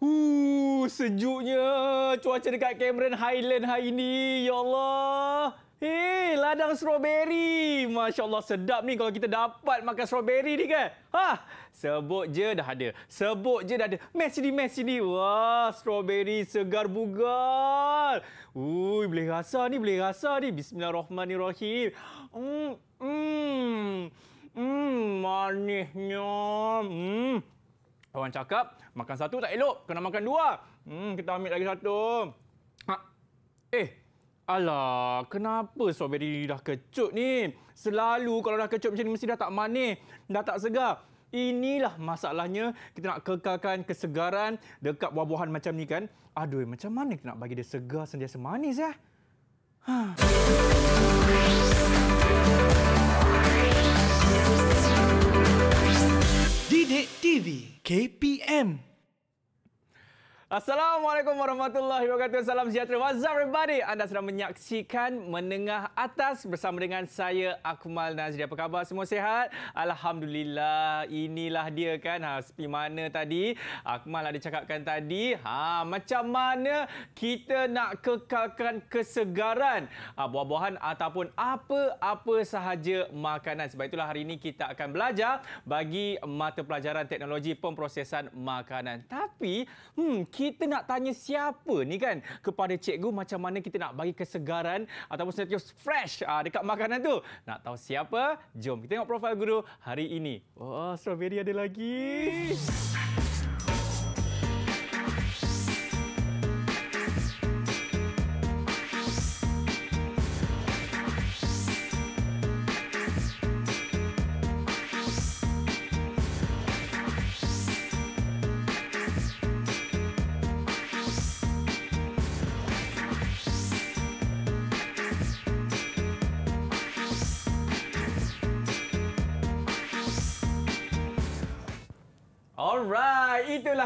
Uh, sejuknya cuaca dekat Cameron Highland hari ini. Ya Allah. Hei, ladang stroberi, Masya Allah, sedap ni kalau kita dapat makan stroberi ni kan. Ha, sebut je dah ada. Sebut je dah ada. Mes sini, mes sini. Wah, stroberi segar bugar. Ui, boleh rasa ni, boleh rasa ni. Bismillahirrahmanirrahim. Hmm, hmm, hmm, manisnya. hmm. Orang cakap, makan satu tak elok. Kena makan dua. Hmm, kita ambil lagi satu. Ha. Eh, alah, kenapa strawberry dah kecut ni? Selalu kalau dah kecut macam ni, mesti dah tak manis. Dah tak segar. Inilah masalahnya kita nak kekalkan kesegaran dekat buah-buahan macam ni kan. Aduh, macam mana kita nak bagi dia segar sentiasa manis ya? Ha. Pendek TV KPM Assalamualaikum warahmatullahi wabarakatuh. Salam sejahtera. What's up everybody? Anda sedang menyaksikan Menengah Atas bersama dengan saya Akmal Nazri. Apa khabar? Semua sehat? Alhamdulillah. Inilah dia kan. Ha, sepi mana tadi? Akmal ada cakapkan tadi. Ha, macam mana kita nak kekalkan kesegaran ha, buah-buahan ataupun apa-apa sahaja makanan. Sebab itulah hari ini kita akan belajar bagi mata pelajaran teknologi pemprosesan makanan. Tapi, hmm, kita nak tanya siapa ni kan kepada cikgu macam mana kita nak bagi kesegaran ataupun sentiasa fresh uh, dekat makanan tu. Nak tahu siapa? Jom kita tengok profil guru hari ini. oh, strawberry ada lagi. Hmm.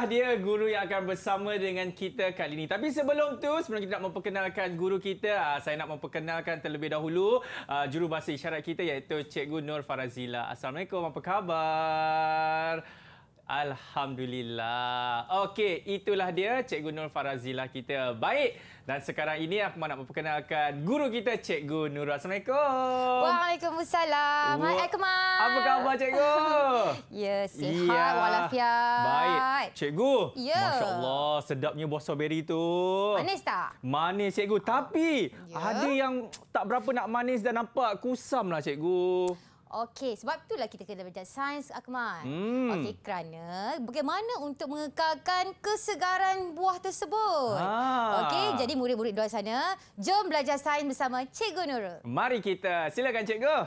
Itulah dia guru yang akan bersama dengan kita kali ini. Tapi sebelum tu, sebelum kita nak memperkenalkan guru kita, ah, saya nak memperkenalkan terlebih dahulu ah, juru bahasa isyarat kita iaitu Cikgu Nur Farazila. Assalamualaikum, apa khabar? Alhamdulillah. Okey, itulah dia Cikgu Nur Farazila kita. Baik, dan sekarang ini aku nak memperkenalkan guru kita Cikgu Nur. Assalamualaikum. Waalaikumsalam. Waalaikumsalam. Apa khabar Cikgu? ya, sihat ya. walafiat. Baik. Cikgu, ya. Masya Allah, sedapnya buah strawberry tu. Manis tak? Manis Cikgu, tapi ya. ada yang tak berapa nak manis dan nampak kusamlah lah Cikgu. Okey, sebab itulah kita kena belajar sains, Akmal. Hmm. Okey, kerana bagaimana untuk mengekalkan kesegaran buah tersebut? Ah. Okey, jadi murid-murid luar sana, jom belajar sains bersama Cikgu Nurul. Mari kita. Silakan, Cikgu.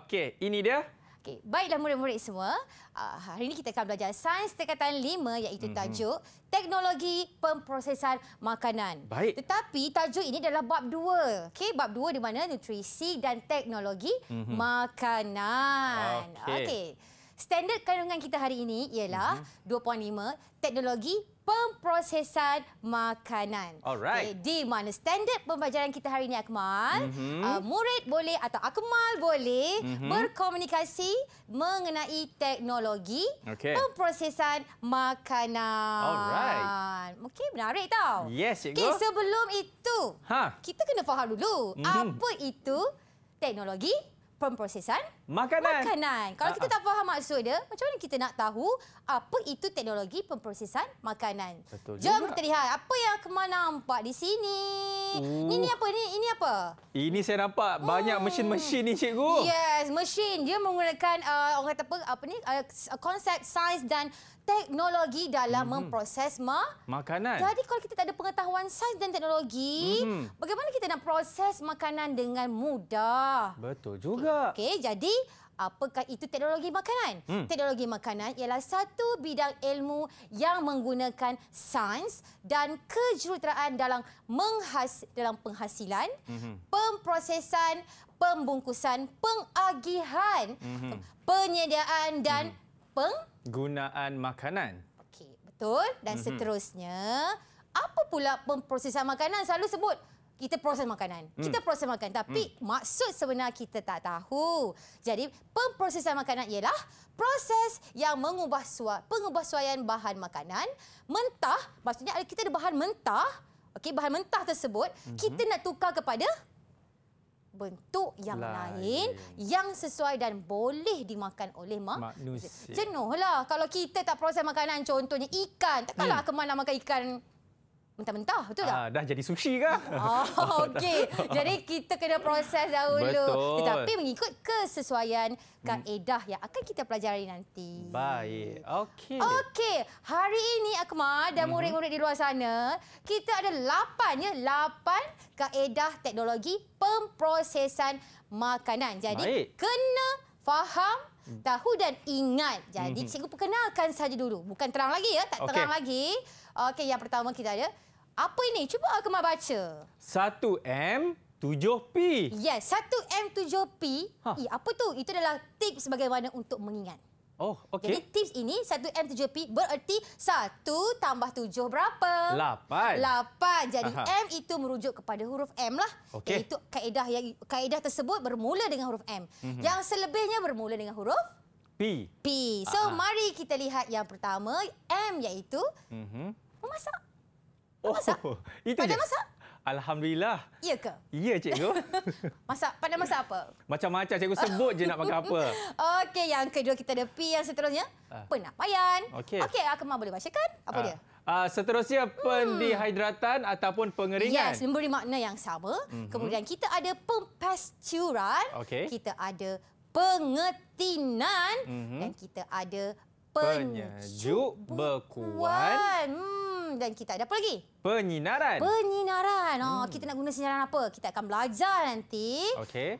Okey, ini dia. Okey, baiklah murid-murid semua. Uh, hari ini kita akan belajar sains tekatan lima, iaitu mhm. tajuk mm -hmm. teknologi pemprosesan makanan. Baik. Tetapi tajuk ini adalah bab dua. Okay, bab dua di mana nutrisi dan teknologi mm -hmm. makanan. Okey. Okay. Standard kandungan kita hari ini ialah mm -hmm. 2.5 teknologi pemprosesan makanan. Okay, di mana standard pembelajaran kita hari ini Akmal, mm -hmm. uh, murid boleh atau Akmal boleh mm -hmm. berkomunikasi mengenai teknologi okay. pemprosesan makanan. Alright. Okey, menarik tau. Yes, cikgu. Okay, sebelum itu, ha. kita kena faham dulu mm -hmm. apa itu teknologi pemprosesan Makanan. Makanan. Kalau kita tak faham maksud dia, macam mana kita nak tahu apa itu teknologi pemprosesan makanan? Betul Jom kita lihat apa yang kemana nampak di sini. Ooh. Ini apa ni? Ini apa? Ini saya nampak banyak hmm. mesin-mesin hmm. ni cikgu. Yes, mesin. Dia menggunakan uh, orang kata apa, apa ni? Uh, konsep uh, sains dan teknologi dalam hmm. memproses ma makanan. Jadi kalau kita tak ada pengetahuan sains dan teknologi, hmm. bagaimana kita nak proses makanan dengan mudah? Betul juga. Okey, okay, jadi apakah itu teknologi makanan? Hmm. Teknologi makanan ialah satu bidang ilmu yang menggunakan sains dan kejuruteraan dalam menghas dalam penghasilan, hmm. pemprosesan, pembungkusan, pengagihan, hmm. penyediaan dan hmm. penggunaan makanan. Okey, betul dan hmm. seterusnya apa pula pemprosesan makanan selalu sebut kita proses makanan. Hmm. Kita proses makanan, tapi hmm. maksud sebenarnya kita tak tahu. Jadi pemprosesan makanan ialah proses yang mengubah suai pengubahsuaian bahan makanan mentah maksudnya kita ada bahan mentah okey bahan mentah tersebut hmm. kita nak tukar kepada bentuk yang lain. lain yang sesuai dan boleh dimakan oleh mak. manusia. Jenuhlah kalau kita tak proses makanan contohnya ikan. Takkanlah hmm. ke mana makan ikan mentah-mentah betul tak? Ah, dah jadi sushi ke? Oh, okey. jadi kita kena proses dahulu. Betul. Tetapi mengikut kesesuaian hmm. kaedah yang akan kita pelajari nanti. Baik. Okey. Okey. Hari ini Akma dan hmm. murid-murid di luar sana, kita ada 8 ya, 8 kaedah teknologi pemprosesan makanan. Jadi Baik. kena faham hmm. tahu dan ingat. Jadi mm-hmm. cikgu perkenalkan saja dulu. Bukan terang lagi ya, tak terang okay. lagi. Okey, yang pertama kita ada. Apa ini? Cuba Akmal baca. 1M 7P. Yes, 1M 7P. Huh. apa tu? Itu adalah tips bagaimana untuk mengingat. Oh, okey. Jadi tips ini 1M 7P bererti 1 tambah 7 berapa? 8. 8. Jadi Aha. M itu merujuk kepada huruf M lah. Okay. Iaitu kaedah yang kaedah tersebut bermula dengan huruf M. Mm -hmm. Yang selebihnya bermula dengan huruf P. So uh ah, -huh. Ah. mari kita lihat yang pertama M iaitu uh -huh. memasak. Memasak. Oh, itu Pada je. masak? Alhamdulillah. Ya ke? Ya cikgu. masak pada masa apa? Macam-macam cikgu sebut je nak pakai apa. Okey yang kedua kita ada P yang seterusnya. Uh. Penapaian. Okey. aku akemah boleh bacakan apa uh. dia? Uh, seterusnya hmm. pendihidratan ataupun pengeringan. Yes, memberi makna yang sama. Mm -hmm. Kemudian kita ada pempasturan. Okay. Kita ada pengetinan mm-hmm. dan kita ada penyejuk bekuan. Hmm, dan kita ada apa lagi? Penyinaran. Penyinaran. Oh, hmm. Kita nak guna sinaran apa? Kita akan belajar nanti. Okey.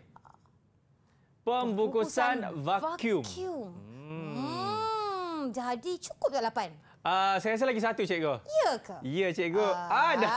Pembukusan Pembungkusan vakum. Hmm. Hmm. Jadi cukup tak lapan? Uh, saya rasa lagi satu cikgu. Ya ke? Ya cikgu. Ah. ah dah.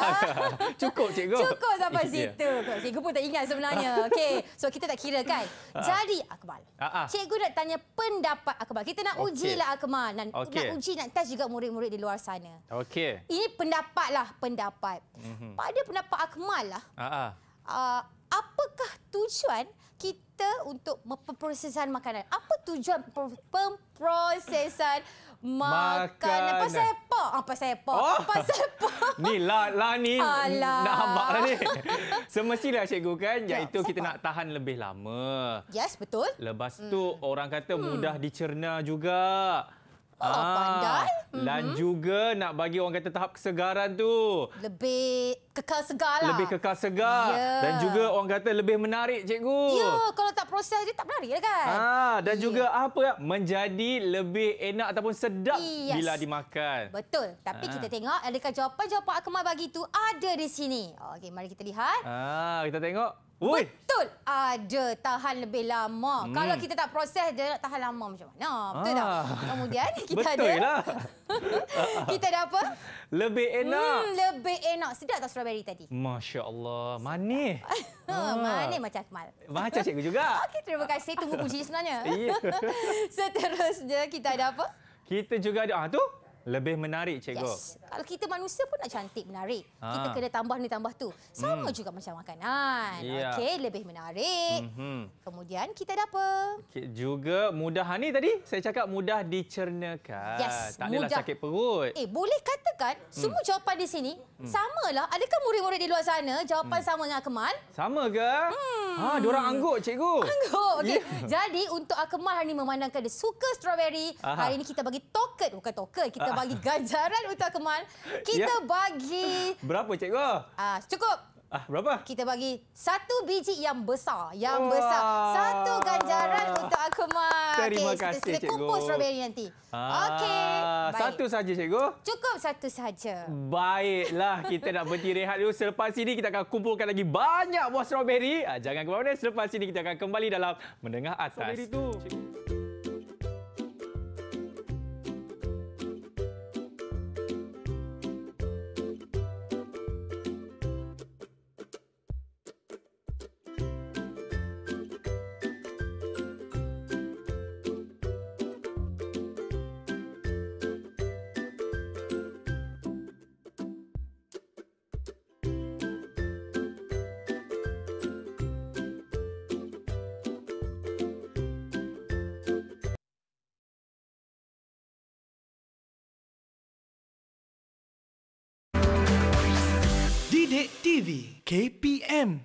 Cukup cikgu. Cukup sampai ya. situ. Cikgu pun tak ingat sebenarnya. Okey. So kita tak kira kan. Ah. Jadi Akmal. Ah, ah. Cikgu nak tanya pendapat Akmal. Kita nak okay. ujilah Akmal. Nak, okay. nak uji, nak test juga murid-murid di luar sana. Okey. Ini pendapatlah pendapat. Mm -hmm. Pada pendapat Akmal lah. Ah, ah. Uh, apakah tujuan kita untuk pemprosesan makanan? Apa tujuan pemprosesan makan. Apa sepak? Apa sepak? Apa oh. sepak? Oh. Ni la la ni Alah. nak habaq lah ni. Semestilah cikgu kan iaitu ya, kita nak tahan lebih lama. Yes, betul. Lepas tu hmm. orang kata hmm. mudah dicerna juga. Oh, ah, pandai. Dan mm-hmm. juga nak bagi orang kata tahap kesegaran tu. Lebih kekal segar lah. Lebih kekal segar. Yeah. Dan juga orang kata lebih menarik, cikgu. Ya, yeah, kalau tak proses dia tak menarik lah kan. Ah dan yeah. juga apa menjadi lebih enak ataupun sedap yes. bila dimakan. Betul. Tapi ha. kita ah. tengok adakah jawapan-jawapan Akmal bagi tu ada di sini. Okey, mari kita lihat. Ah kita tengok. Ui. Betul. Ada tahan lebih lama. Hmm. Kalau kita tak proses, dia nak tahan lama macam mana. Betul ah. tak? Kemudian kita betul ada... Betul lah. kita ada apa? Lebih enak. Hmm, lebih enak. Sedap tak strawberry tadi? Masya Allah. Manis. Ah, ah. Manis macam Akmal. Macam cikgu juga. Okey, terima kasih. Tunggu kunci sebenarnya. Seterusnya, kita ada apa? Kita juga ada... Ah, tu? lebih menarik cikgu. Yes. Kalau kita manusia pun nak cantik menarik. Ha. Kita kena tambah ni tambah tu. Sama hmm. juga macam makanan. Yeah. Okey, lebih menarik. Mm -hmm. Kemudian kita ada apa? Okay, juga mudah ni tadi saya cakap mudah dicernakan. Yes, tak adalah sakit perut. Eh, boleh katakan hmm. semua jawapan di sini hmm. samalah. Adakah murid-murid di luar sana jawapan hmm. sama dengan Akmal? Sama ke? Hmm. Ha, dia orang angguk cikgu. Angguk. Okey. Yeah. Jadi untuk akemal hari ni memandangkan dia suka strawberry, Aha. hari ini kita bagi token bukan token kita bagi ganjaran untuk Kemal. Kita ya. bagi... Berapa, cikgu? Uh, cukup. Ah, berapa? Kita bagi satu biji yang besar. Yang Wah. besar. Satu ganjaran untuk Akmal. Terima okay, kasih, kita, kita cikgu. Kita kumpul strawberry nanti. Ah, Okey. Satu saja, cikgu. Cukup satu saja. Baiklah. Kita nak berhenti rehat dulu. Selepas ini, kita akan kumpulkan lagi banyak buah strawberry. Ah, jangan ke mana-mana. Selepas ini, kita akan kembali dalam mendengar Atas. Strawberry itu. KPM.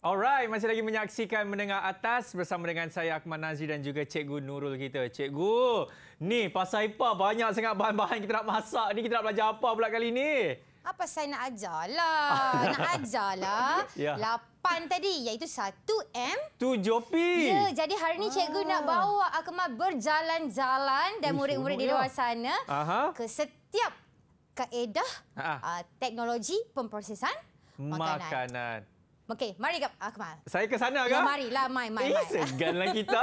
Alright, masih lagi menyaksikan mendengar atas bersama dengan saya Akman Nazri dan juga Cikgu Nurul kita. Cikgu, ni pasal IPA banyak sangat bahan-bahan kita nak masak. Ni kita nak belajar apa pula kali ni? Apa saya nak ajar lah? nak ajar lah. Yeah. Lapan tadi iaitu 1M. 7P. Ya, jadi hari ni cikgu ah. nak bawa Akmal berjalan-jalan dan murid-murid di luar lah. sana. Aha. Ke setiap kaedah ah. teknologi pemprosesan makanan. Okey, mari ke Akmal. Ah, saya ke sana ke? Ya, mari lah, mai, mai, mai. Eh, seganlah kita.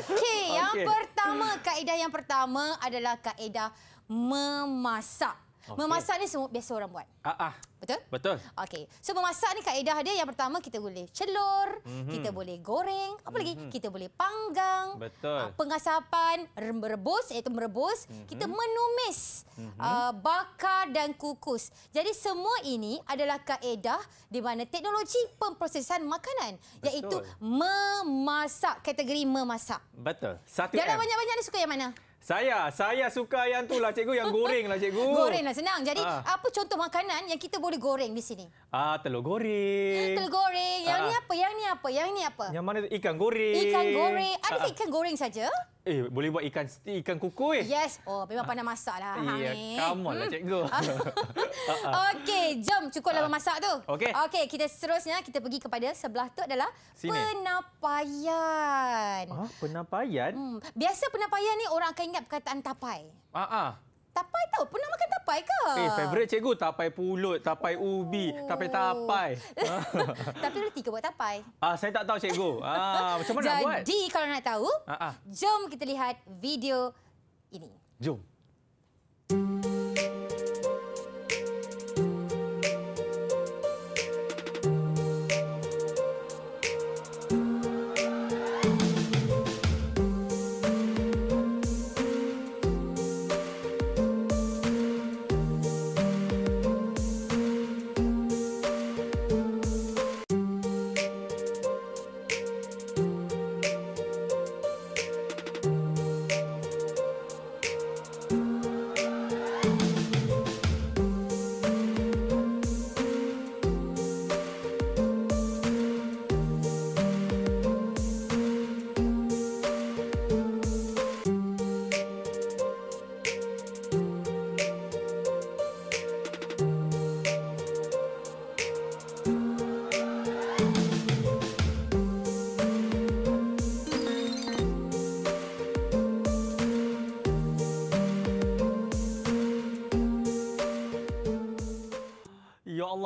Okey, yang pertama, kaedah yang pertama adalah kaedah memasak. Okay. Memasak ni semua biasa orang buat. Ah, ah. Betul? Betul. Okey. So memasak ni kaedah dia yang pertama kita boleh celur, mm -hmm. kita boleh goreng, apa mm -hmm. lagi? Mhm. Kita boleh panggang. Betul. Ah, Pengasapan, merebus iaitu merebus, mm -hmm. kita menumis, mm -hmm. uh, bakar dan kukus. Jadi semua ini adalah kaedah di mana teknologi pemprosesan makanan Betul. iaitu memasak kategori memasak. Betul. Satu. Dalam banyak-banyak ni suka yang mana? Saya, saya suka yang tu lah cikgu, yang goreng lah cikgu. Goreng lah senang. Jadi ha. apa contoh makanan yang kita boleh goreng di sini? Ah, telur goreng. Telur goreng. Yang ha. ni ah. apa? Yang ni apa? Yang ni apa? Yang mana ikan goreng. Ikan goreng. Ada ha. ikan goreng saja? Eh, boleh buat ikan steam, ikan kukui. Eh? Yes. Oh, memang pandai masak lah. Ya, come on lah, hmm. cikgu. Okey, jom. Cukup lah memasak tu. Okey. Okey, kita seterusnya, kita pergi kepada sebelah tu adalah Sini. penapaian. Ah, penapayan. Hmm. Biasa penapayan ni, orang akan ingat perkataan tapai. Ah, ah. Tapai tahu pun Pernah makan tapai ke? Eh, favorite cikgu. Tapai pulut, tapai oh. ubi, tapai oh. tapai. Tapi reti tiga buat tapai? Ah, saya tak tahu cikgu. Ah, macam mana Jadi, nak buat? Jadi kalau nak tahu, ah, ah. jom kita lihat video ini. Jom.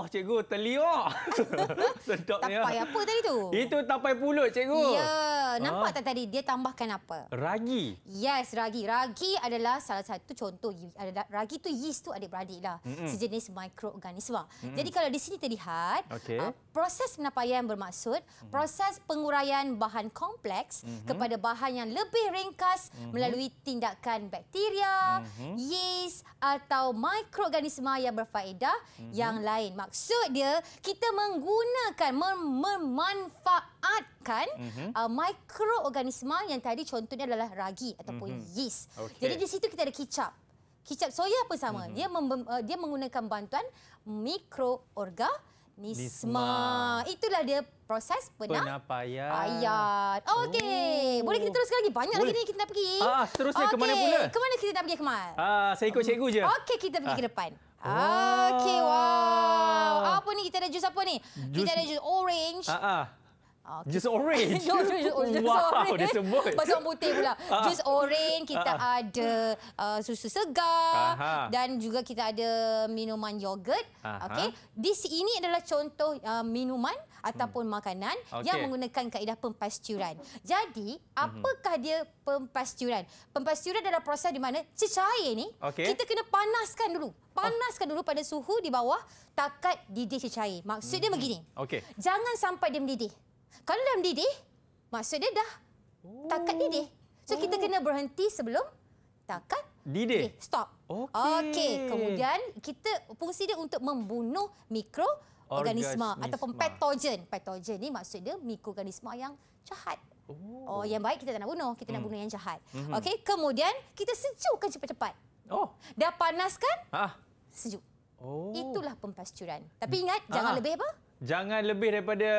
Allah oh, cikgu terliok. Sedapnya. tapai apa tadi tu? Itu tapai pulut cikgu. Ya, nampak ha? tak tadi dia tambahkan apa? Ragi. Yes, ragi. Ragi adalah salah satu contoh. Ragi tu yeast tu adik-beradik lah. Mm -hmm. Sejenis mikroorganisma. Mm -hmm. Jadi kalau di sini terlihat, okay. uh, proses penapaian bermaksud mm -hmm. proses penguraian bahan kompleks mm -hmm. kepada bahan yang lebih ringkas mm -hmm. melalui tindakan bakteria, mm -hmm. yeast atau mikroorganisma yang berfaedah mm -hmm. yang lain. Maksud dia, kita menggunakan, mem memanfaatkan mm -hmm. uh, mikroorganisma yang tadi contohnya adalah ragi ataupun mm -hmm. yeast. Okay. Jadi di situ kita ada kicap. Kicap soya pun sama? Mm -hmm. Dia mem, uh, dia menggunakan bantuan mikroorganisma. Itulah dia proses penap penapaian. Ayat. Okey, oh. boleh kita teruskan lagi? Banyak boleh. lagi ni kita nak pergi. Ah, ah seterusnya okay. ke mana pula? Ke mana kita nak pergi Kemal? Ah, saya ikut cikgu je. Okey, kita pergi ah. ke depan. Oh. Okey, wow. Apa ni kita ada jus apa ni? Jus. Kita ada jus orange. Ah, ah. Okay. Jus orange. no, jus, jus, wow, dia sebut. Pasal putih pula. Ah. Jus orange, kita uh ada uh, susu segar uh dan juga kita ada minuman yogurt. Uh-huh. Okey. This ini adalah contoh uh, minuman ataupun hmm. makanan okay. yang menggunakan kaedah pempasturan. Jadi, hmm. apakah dia pempasturan? Pempasturan adalah proses di mana cecair ini okay. kita kena panaskan dulu. Panaskan oh. dulu pada suhu di bawah takat didih cecair. maksudnya hmm. begini. Okay. Jangan sampai dia mendidih. Kalau dah mendidih, maksud dia dah takat didih. So oh. kita kena berhenti sebelum takat didih. Okay, stop. Okey. Okay. Kemudian kita fungsi dia untuk membunuh mikroorganisma organisma ataupun patogen. Patogen ni maksud dia mikroorganisma yang jahat. Oh. oh, yang baik kita tak nak bunuh, kita hmm. nak bunuh yang jahat. Hmm. Okey, kemudian kita sejukkan cepat-cepat. Oh. Dah panaskan. kan? Ha. Sejuk. Oh. Itulah pempasturan. Tapi hmm. ingat ha. jangan ah. lebih apa? Jangan lebih daripada...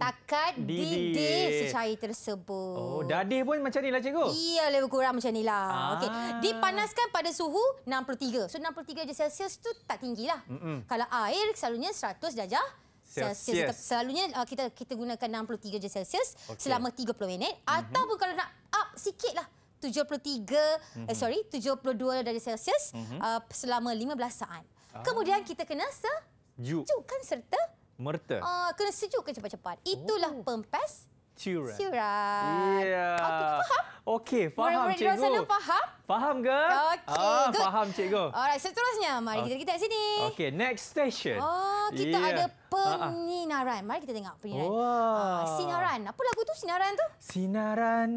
Takat didih, didih secair tersebut. Oh, dadih pun macam inilah, cikgu? Ia lebih kurang macam inilah. Ah. Okay. Dipanaskan pada suhu 63. So, 63 darjah Celsius tu tak tinggilah. Mm -mm. Kalau air, selalunya 100 darjah. Celsius. Celsius. Selalunya uh, kita kita gunakan 63 darjah Celsius okay. selama 30 minit. Mm -hmm. Ataupun kalau nak up sikitlah. 73, mm -hmm. eh, mm-hmm. sorry, 72 darjah Celsius mm -hmm. uh, selama 15 saat. Ah. Kemudian kita kena Sejukkan serta... Merta. Ah, kena sejuk ke cepat-cepat. Itulah oh. pempes Curan. Curan. Yeah. Okey, faham? Okey, faham cikgu. Mereka di sana faham? Faham ke? Okey, ah, good. Faham cikgu. Alright, seterusnya, mari okay. kita kita sini. Okey, next station. Oh, kita yeah. ada ah, ah. peninaran. Mari kita tengok peninaran. Wow. Ah, sinaran. Apa lagu tu sinaran tu? Sinaran.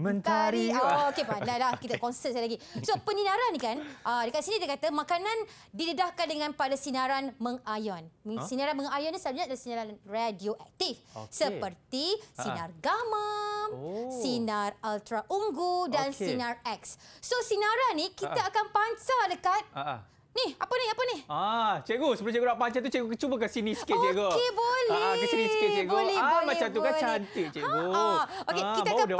Mentari. Ah. Oh, okey, pandai lah. Kita okay. konsert lagi. So, peninaran ni kan, uh, dekat sini dia kata makanan didedahkan dengan pada sinaran mengayon. Huh? Ah. Sinaran mengayon ni sebenarnya adalah sinaran radioaktif. Okay. Seperti sinar gamma, oh. sinar ultra ungu dan okay. sinar X. So, sinaran ni kita ha. akan pancar dekat... Ha. Ni, apa ni? Apa ni? Ah, cikgu, sebelum cikgu nak pancar tu cikgu cuba ke sini sikit okay, cikgu. Okey, boleh. Ah, ke sini sikit cikgu. Boleh, ah, boleh, macam boleh. tu kan cantik ha, cikgu. Ha, ah, okey, ah, kita akan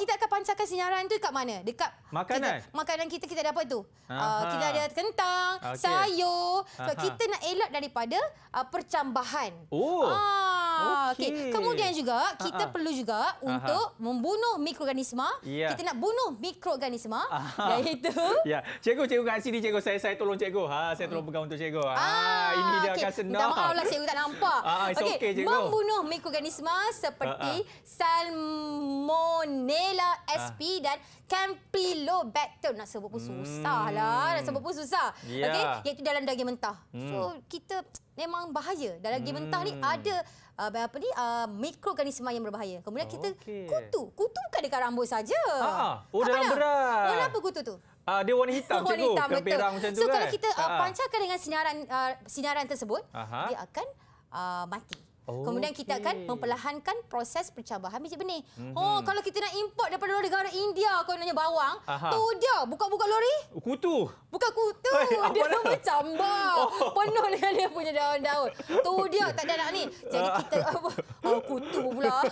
kita akan pancarkan sinaran tu dekat mana? Dekat makanan. Kita, makanan kita kita ada apa tu? Ah, uh, kita ada kentang, okay. sayur. So, kita nak elak daripada uh, percambahan. Oh. Ah, Ah, okey. Okay. Kemudian juga kita Aha. Ah. perlu juga untuk membunuh mikroorganisma. Ya. Kita nak bunuh mikroorganisma Aha. iaitu Ya. Cikgu, cikgu kat sini cikgu. Saya saya tolong cikgu. Ha, saya tolong pegang untuk cikgu. Ha, ah, ini dia okay. akan senang. Minta maaflah cikgu tak nampak. Ah, okey. Okay, membunuh mikroorganisma seperti Aha. Salmonella sp Aha. dan Campylobacter. Nak sebut pun susahlah. Hmm. Lah. Nak sebut pun susah. Ya. Okey, iaitu dalam daging mentah. Hmm. So kita memang bahaya. Dalam daging hmm. mentah ni ada uh, apa ni uh, mikroorganisma yang berbahaya. Kemudian oh, kita okay. kutu. Kutu bukan dekat rambut saja. Ha, oh, dalam berat. Oh, apa kutu tu? Uh, dia warna hitam warna hitam, Betul. Macam so, tu kan? kalau kita uh, pancarkan dengan sinaran uh, sinaran tersebut, Aha. dia akan uh, mati. Oh, Kemudian kita okay. akan memperlahankan proses percabahan biji benih. Mm -hmm. Oh, kalau kita nak import daripada luar negara India, kau nanya bawang, Aha. tu dia buka-buka lori. Kutu. buka kutu. Hey, dia dah macam bah. Oh. Penuh dengan dia punya daun-daun. Tu dia tak ada nak ni. Jadi kita apa? Oh, kutu pula.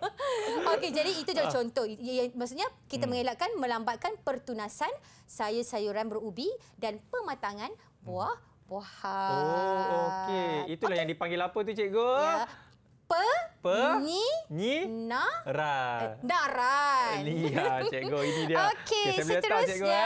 Okey, jadi itu jadi ah. contoh. maksudnya kita hmm. mengelakkan melambatkan pertunasan sayur-sayuran berubi dan pematangan buah. Hmm Pohat. Oh, okey. Itulah okay. yang dipanggil apa tu cikgu? Ya. Pe, Pe, Ni, Ni, Na, Ra. Eh, Na, Ra. Ni, eh, cikgu. Ini dia. Okey, eh? seterusnya.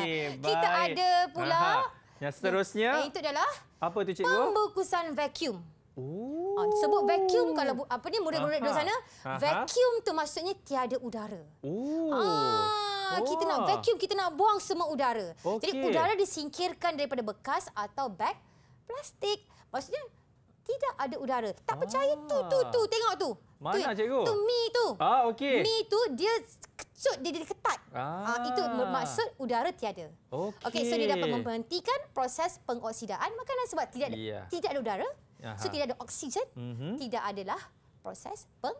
Okay, baik. Kita ada pula. Aha. Yang seterusnya. Eh, itu adalah. Apa tu cikgu? Pembukusan vakum. Oh. Ah, sebut vacuum kalau apa ni murid-murid di sana. Aha. Vacuum tu maksudnya tiada udara. Oh. Ah oh. kita nak vacuum, kita nak buang semua udara. Okay. Jadi udara disingkirkan daripada bekas atau beg plastik. Maksudnya tidak ada udara. Tak ah. percaya tu tu ah. tu tengok tu. Mana tu, ya? cikgu? Tu mi tu. Ah okey. Mi tu dia kecut dia jadi ketat. Ah. ah itu bermaksud udara tiada. Okey. Okay, so dia dapat menghentikan proses pengoksidaan makanan sebab tidak yeah. tidak ada udara. Aha. So tidak ada oksigen. Mm -hmm. Tidak adalah proses peng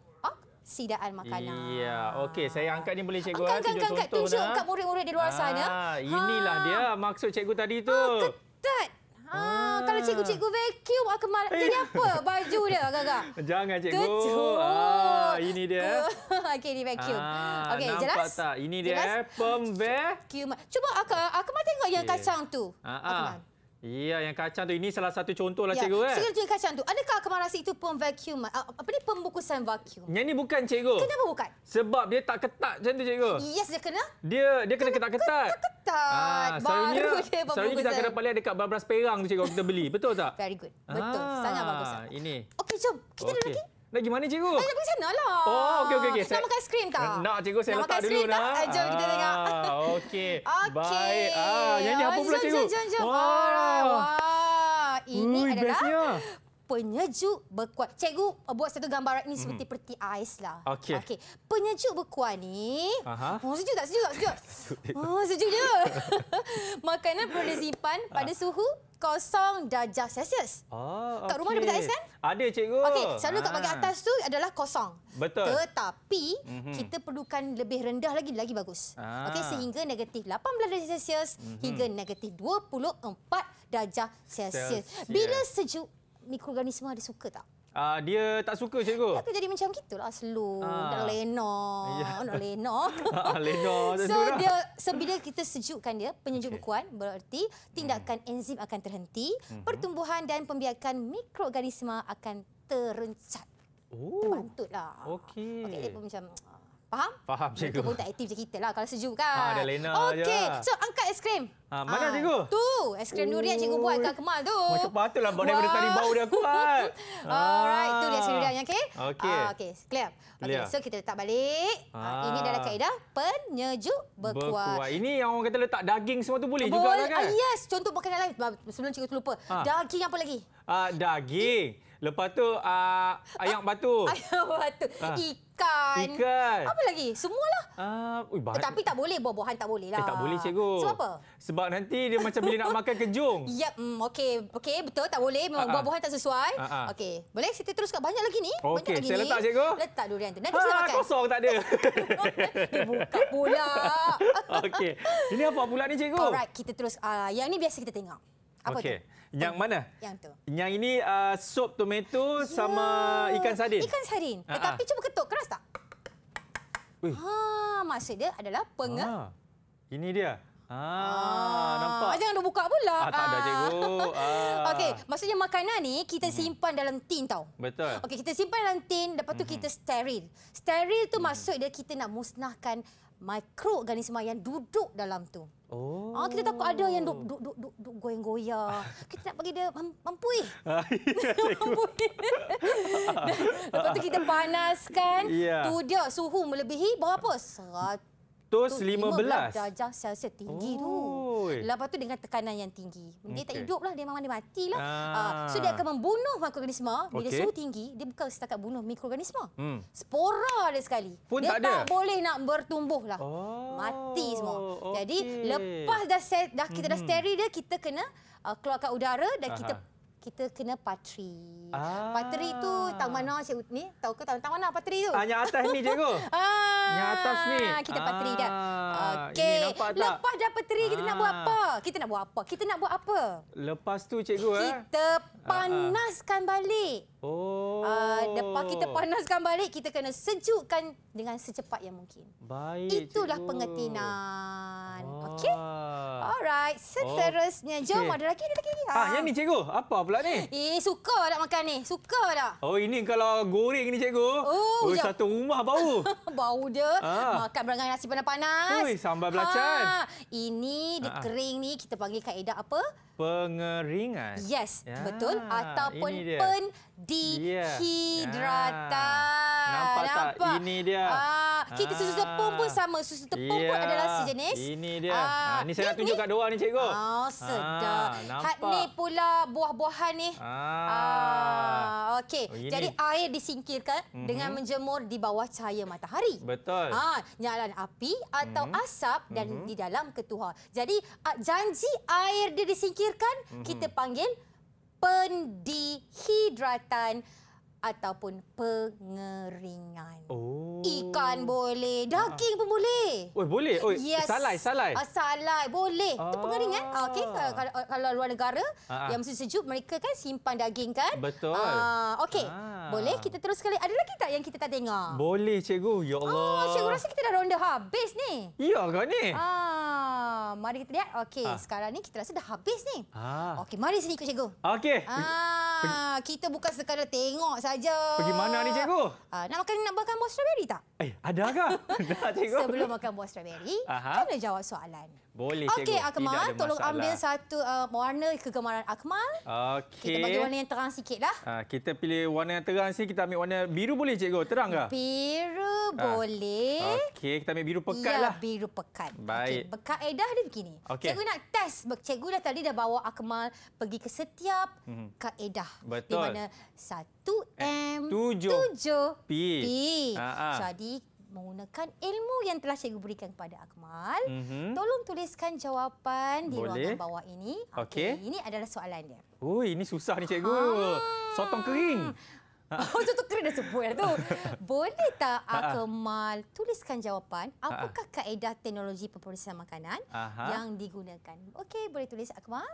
sidaan makanan. Ya, okey. Saya angkat ni boleh cikgu. Angkat, angkat, ah. angkat. Tunjuk kat murid-murid di luar ha, sana. Inilah ha. dia maksud cikgu tadi tu. Ah, ketat. Ha, ha. Kalau cikgu-cikgu vacuum, akan mal... Eh. jadi apa baju dia? Agak-agak. Jangan cikgu. Ketuk. Ha, ini dia. okey, ini vacuum. Ha, okey, jelas? Nampak tak? Ini dia. Eh, Pemvacuum. Cuba akak, akak mal tengok yang okay. kacang tu. Ha, ha. Akmal. Iya, yang kacang tu ini salah satu contoh lah ya. cikgu kan. Cikgu kacang tu, adakah kemarasi itu pemvacuum? Apa ni pembukusan vacuum? Yang ini bukan cikgu. Kenapa bukan? Sebab dia tak ketat macam tu cikgu. Yes, dia kena. Dia dia kena ketat-ketat. Ketat. Ah, baru selalu dia pembukusan. kita kena lihat dekat beras perang tu cikgu kita beli. Betul tak? Very good. Betul. Sangat ah, bagus. Ini. Okey, jom. Kita okay. dah lagi. Nak gimana cikgu? Eh, nak pergi sana lah. Oh, okey, okey. Saya Nak makan es tak? Nak cikgu, saya nak letak dulu tak? nak. Lah. Nak eh, Jom kita tengok. Ah, okey. okey. Baik. Ah, nyanyi apa pula cikgu? Jom, jom, jom. Wah. Wow. Wow. Ini Ui, adalah bestnya penyejuk berkuat. Cikgu uh, buat satu gambaran ini mhm. seperti peti ais lah. Okey. Okey. Penyejuk berkuat ni. Aha. Oh, sejuk tak? Sejuk tak? Sejuk. oh, sejuk je. Makanan boleh simpan pada suhu kosong darjah Celsius. Oh, okay. Kat rumah ada peti ais kan? Ada, cikgu. Okey, selalu kat bagian ah. atas tu adalah kosong. Betul. Tetapi, mm -hmm. kita perlukan lebih rendah lagi, lagi bagus. Ah. Okey, sehingga negatif 18 darjah Celsius mm -hmm. hingga negatif 24 darjah Celsius. Celsius. Bila sejuk, mikroorganisma ada suka tak? Uh, dia tak suka cikgu. Dia akan jadi macam gitulah slow, uh, dan lena, yeah. nak lena. Ya. lena so dah. dia so kita sejukkan dia, penyejuk okay. bekuan bermerti tindakan hmm. enzim akan terhenti, hmm. pertumbuhan dan pembiakan mikroorganisma akan terencat. Oh. Bantutlah. Okey. Okey, macam Faham? Faham, cikgu. Mereka pun tak aktif macam kita lah kalau sejuk kan. Ha, ah, ada Lena okay. je. So, angkat es krim. Ha, mana ha, cikgu? Tu, es krim Ooh. durian cikgu buat kat Kemal tu. Oh, cepat tu lah. Daripada tadi bau dia kuat. Alright, tu dia es krim durian. Okay? Okay. Ha, okay, clear. Okay, so kita letak balik. Ha, ha. ini adalah kaedah penyejuk berkuah. berkuah. Ini yang orang kata letak daging semua tu boleh Bo juga kan? kan? yes. Contoh makanan lain. Sebelum cikgu terlupa. Ha. Daging apa lagi? Ha, daging. Lepas tu, uh, ayam batu. Ayam batu. Ha. Ikan ikan. Ikan. Apa lagi? Semualah. Uh, ui, bah... Eh, tak boleh. Buah-buahan tak boleh eh, lah. Eh, tak boleh, cikgu. Sebab apa? Sebab nanti dia macam bila nak makan kejung. Ya, yep, mm, okey. Okey, betul. Tak boleh. Memang uh-huh. buah-buahan tak sesuai. Uh-huh. Okey. Boleh? Siti teruskan. Banyak lagi ni. Okay, Banyak lagi saya ni. letak, cikgu. Letak durian tu. Nanti ha, saya makan. Kosong tak ada. dia buka pula. Okay. Ini apa pula ni, cikgu? Alright, kita terus. Uh, yang ni biasa kita tengok. Apa okay. tu? Yang mana? Yang tu. Yang ini uh, sup tomato ya. sama ikan sardin. Ikan sardin. Ha -ha. Tetapi cuba ketuk keras tak? Ui. Ha, maksud dia adalah penga. Ah, ha. Ini dia. Ah, ah, nampak. Jangan dah buka pula. Ah, tak ada, ah. cikgu. Ah. Okey, maksudnya makanan ni kita hmm. simpan dalam tin tau. Betul. Okey, kita simpan dalam tin, lepas tu hmm. kita steril. Steril tu hmm. maksud dia kita nak musnahkan mikroorganisma yang duduk dalam tu. Oh. Ah, kita takut ada yang duduk duduk duk duk, goyang-goyang. Kita nak bagi dia mampui. mampui. Ah, Lepas tu kita panaskan. Yeah. Tu dia suhu melebihi berapa? 100 115 darjah Celsius tinggi oh. tu. Lepas tu dengan tekanan yang tinggi. Dia okay. tak hidup lah. Dia memang dia mati lah. Ah. Uh, so dia akan membunuh mikroorganisma. Bila okay. suhu tinggi, dia bukan setakat bunuh mikroorganisma. Hmm. Spora ada sekali. Pun dia tak, tak boleh nak bertumbuh lah. Oh. Mati semua. Okay. Jadi lepas dah, dah kita dah hmm. steril dia, kita kena uh, keluarkan udara dan Aha. kita kita kena patri. Ah. Patri tu tahu mana saya ni? Tahu ke tak tahu mana patri tu? tanya ah, atas ni cikgu. ah. Yang atas ni. Kita patri ah. dah. Okey. Lepas dah patri kita ah. nak buat ah. apa? Kita nak buat apa? Kita nak buat apa? Lepas tu cikgu kita eh. Kita Ah, ah. panaskan balik. Oh. Uh, depan kita panaskan balik, kita kena sejukkan dengan secepat yang mungkin. Baik. Itulah cikgu. pengetinan. Ah. Okey. Alright, seterusnya oh. jom okay. ada lagi ada lagi. Ha. Ah, yang ni cikgu, apa pula ni? Eh, suka nak makan ni. Suka dah. Oh, ini kalau goreng ni cikgu. Oh, oh satu rumah bau. bau dia. Ah. Makan berangan nasi panas-panas. Oi, sambal belacan. Ha. Ini dikering ah. ni kita panggil kaedah apa? Pengeringan. Yes, ya. betul racun ah, ataupun pendihidratan. Yeah. Nampak, Nampak tak? Ini dia. Ah, kita susu ah. tepung pun sama. Susu tepung yeah. pun adalah sejenis. Ini dia. Ah, ah, ini saya nak tunjuk kat dua ni cikgu. Oh, sedap. Ah, Hat ni pula buah-buahan ni. Ah. Ah, Okey. Oh, Jadi air disingkirkan mm -hmm. dengan menjemur di bawah cahaya matahari. Betul. Ah, nyalan api atau mm -hmm. asap dan mm -hmm. di dalam ketuhar. Jadi janji air dia disingkirkan, mm -hmm. kita panggil pendihidratan ataupun pengeringan. Oh, Ikan boleh, ah. daging pun boleh. Oh boleh. Oi, yes. salai, salai. Ah, salai boleh. Ah. Tepung garing kan? Eh? Ah, okey, ah, kalau, ah, kalau luar negara ah. yang mesti sejuk mereka kan simpan daging kan? Betul. Ah, okey. Ah. Boleh kita terus sekali. Ada lagi tak yang kita tak tengok? Boleh, cikgu. Ya oh, Allah. Oh, cikgu rasa kita dah ronda habis ni. Ya kan ni? Ah, mari kita lihat. Okey, ah. sekarang ni kita rasa dah habis ni. Ah. Okey, mari sini ikut cikgu. Okey. Ah. Pergi. Ah, kita bukan sekadar tengok saja. Pergi mana ni cikgu? Uh, nak makan nak makan buah strawberry tak? Eh, ada ke? Sebelum makan buah strawberry, kena jawab soalan. Boleh okay, cikgu. Okey Akmal, tolong ambil satu uh, warna kegemaran Akmal. Okey. Kita bagi warna yang terang sikitlah. Ha, kita pilih warna yang terang sini, kita ambil warna biru boleh cikgu? Terang kah? Biru ha. boleh. Okey, kita ambil biru pekat ya, lah. biru pekat. Baik. Okay, pekat edah dia begini. Okay. Cikgu nak test. Cikgu dah tadi dah bawa Akmal pergi ke setiap hmm. kaedah. Betul. Di mana satu eh, M, tujuh, tujuh P. P. Ha, ha. Jadi menggunakan ilmu yang telah cikgu berikan kepada Akmal. Mm-hmm. Tolong tuliskan jawapan di Boleh. ruangan bawah ini. Okey. Okay. Ini adalah soalan dia. Oh, ini susah ni cikgu. Ha. Sotong kering. Oh, contoh kena dah sebut tu. Boleh tak Akmal ha, ha. tuliskan jawapan ha, apakah kaedah teknologi pemprosesan makanan Aha. yang digunakan? Okey, boleh tulis Akmal.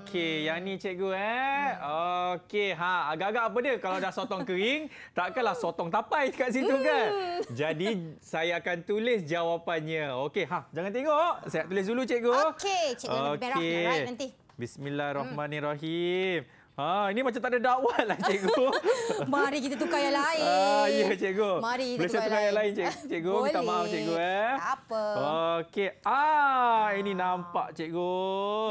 Okey, hmm. yang ni cikgu eh. Hmm. Okey, ha, agak-agak apa dia kalau dah sotong kering, takkanlah sotong tapai dekat situ hmm. kan? Jadi saya akan tulis jawapannya. Okey, ha, jangan tengok. Saya tulis dulu cikgu. Okey, cikgu okay. berah right, nanti. Bismillahirrahmanirrahim. Hmm. Ha, ini macam tak ada dakwah lah cikgu. Mari kita tukar yang lain. Uh, ya cikgu. Mari kita Boleh tukar, tukar yang lain. yang lain cikgu. Boleh. Minta maaf cikgu eh. Apa? Okey. Ah, ini nampak cikgu.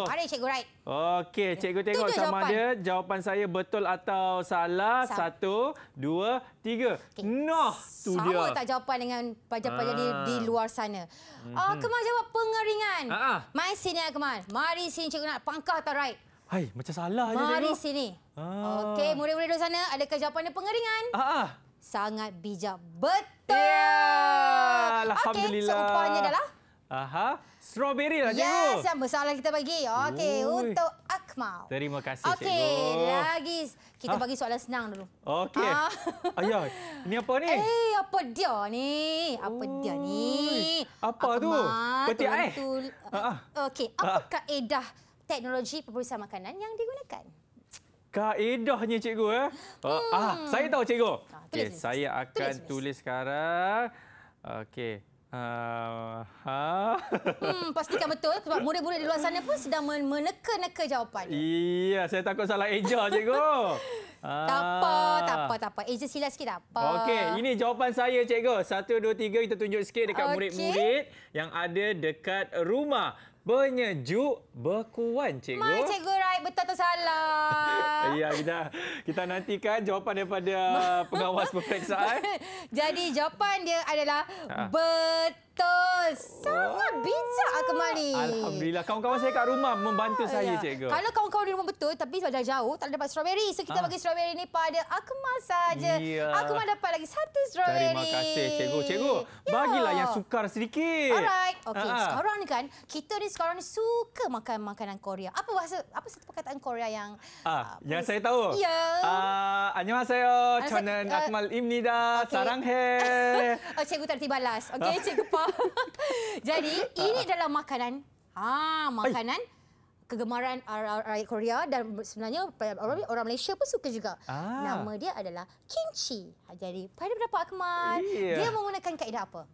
Mari cikgu right. Okey, cikgu tengok Tujuh sama jawapan. dia jawapan saya betul atau salah. Sa Satu, dua, tiga. Okay. Noh tu dia. Sama tak jawapan dengan pelajar-pelajar di, di ah. luar sana. mm -hmm. uh, Kemal jawab pengeringan. Ah. Uh Mari sini ya Kemal. Mari sini cikgu nak pangkah atau right? Hai, macam salah Mari je tengok. Mari sini. Ah. Okey, murid-murid di sana, adakah jawapannya pengeringan? Ah, ah. Sangat bijak. Ya, Betul. Yeah, Alhamdulillah. Okey, so upahnya adalah? Aha, strawberry lah, yes, Ya, Yes, masalah kita bagi. Okey, untuk Akmal. Terima kasih, okay, cikgu. Okey, lagi. Kita ah. bagi soalan senang dulu. Okey. Ah. Ayah, ini apa ni? Eh, apa dia ni? Apa Ooh. dia ni? Apa Akmal, tu? Peti air? Ah, ah. Okey, apa ah. ah. kaedah? teknologi pemeriksaan makanan yang digunakan. Kaedahnya cikgu eh. Hmm. Uh, ah, saya tahu cikgu. Ah, Okey, saya akan tulis, tulis sekarang. Okey. Uh, ha? hmm, pastikan betul sebab murid-murid di luar sana pun sedang meneka-neka jawapan. Iya, saya takut salah eja cikgu. Ah. tak apa, tak apa, tak apa. Eja silap sikit tak apa. Okey, ini jawapan saya cikgu. Satu, dua, tiga kita tunjuk sikit dekat okay. murid-murid yang ada dekat rumah. Penyejuk berkuan, cikgu. Mai, cikgu Rai. Betul atau salah? ya, kita kita nantikan jawapan daripada pengawas peperiksaan. Jadi, jawapan dia adalah ha. betul. Betul. Sangat bijak lah kemari. Alhamdulillah. Kawan-kawan saya kat rumah membantu ah, saya, ya. cikgu. Kalau kawan-kawan di rumah betul, tapi sebab dah jauh, tak dapat strawberry. So, kita ha? bagi strawberry ni pada aku Akmal saja. Ya. Akmal dapat lagi satu strawberry. Terima kasih, cikgu. Cikgu, ya. bagilah yang sukar sedikit. Alright. Okey, ah, sekarang ni kan, kita ni sekarang ni suka makan makanan Korea. Apa bahasa, apa satu perkataan Korea yang... Ah, uh, yang saya tahu? Ya. Ah, uh, annyeonghaseyo. Chonan uh, Akmal Imnida. Okay. Sarang hai. oh, cikgu tak tiba balas. Okey, cikgu pa. Jadi ini adalah makanan. ah makanan Ay kegemaran rakyat Korea dan sebenarnya orang hmm. orang Malaysia pun suka juga. Ah. Nama dia adalah kimchi. Ha, jadi pada berapa Akmal, yeah. dia menggunakan kaedah apa?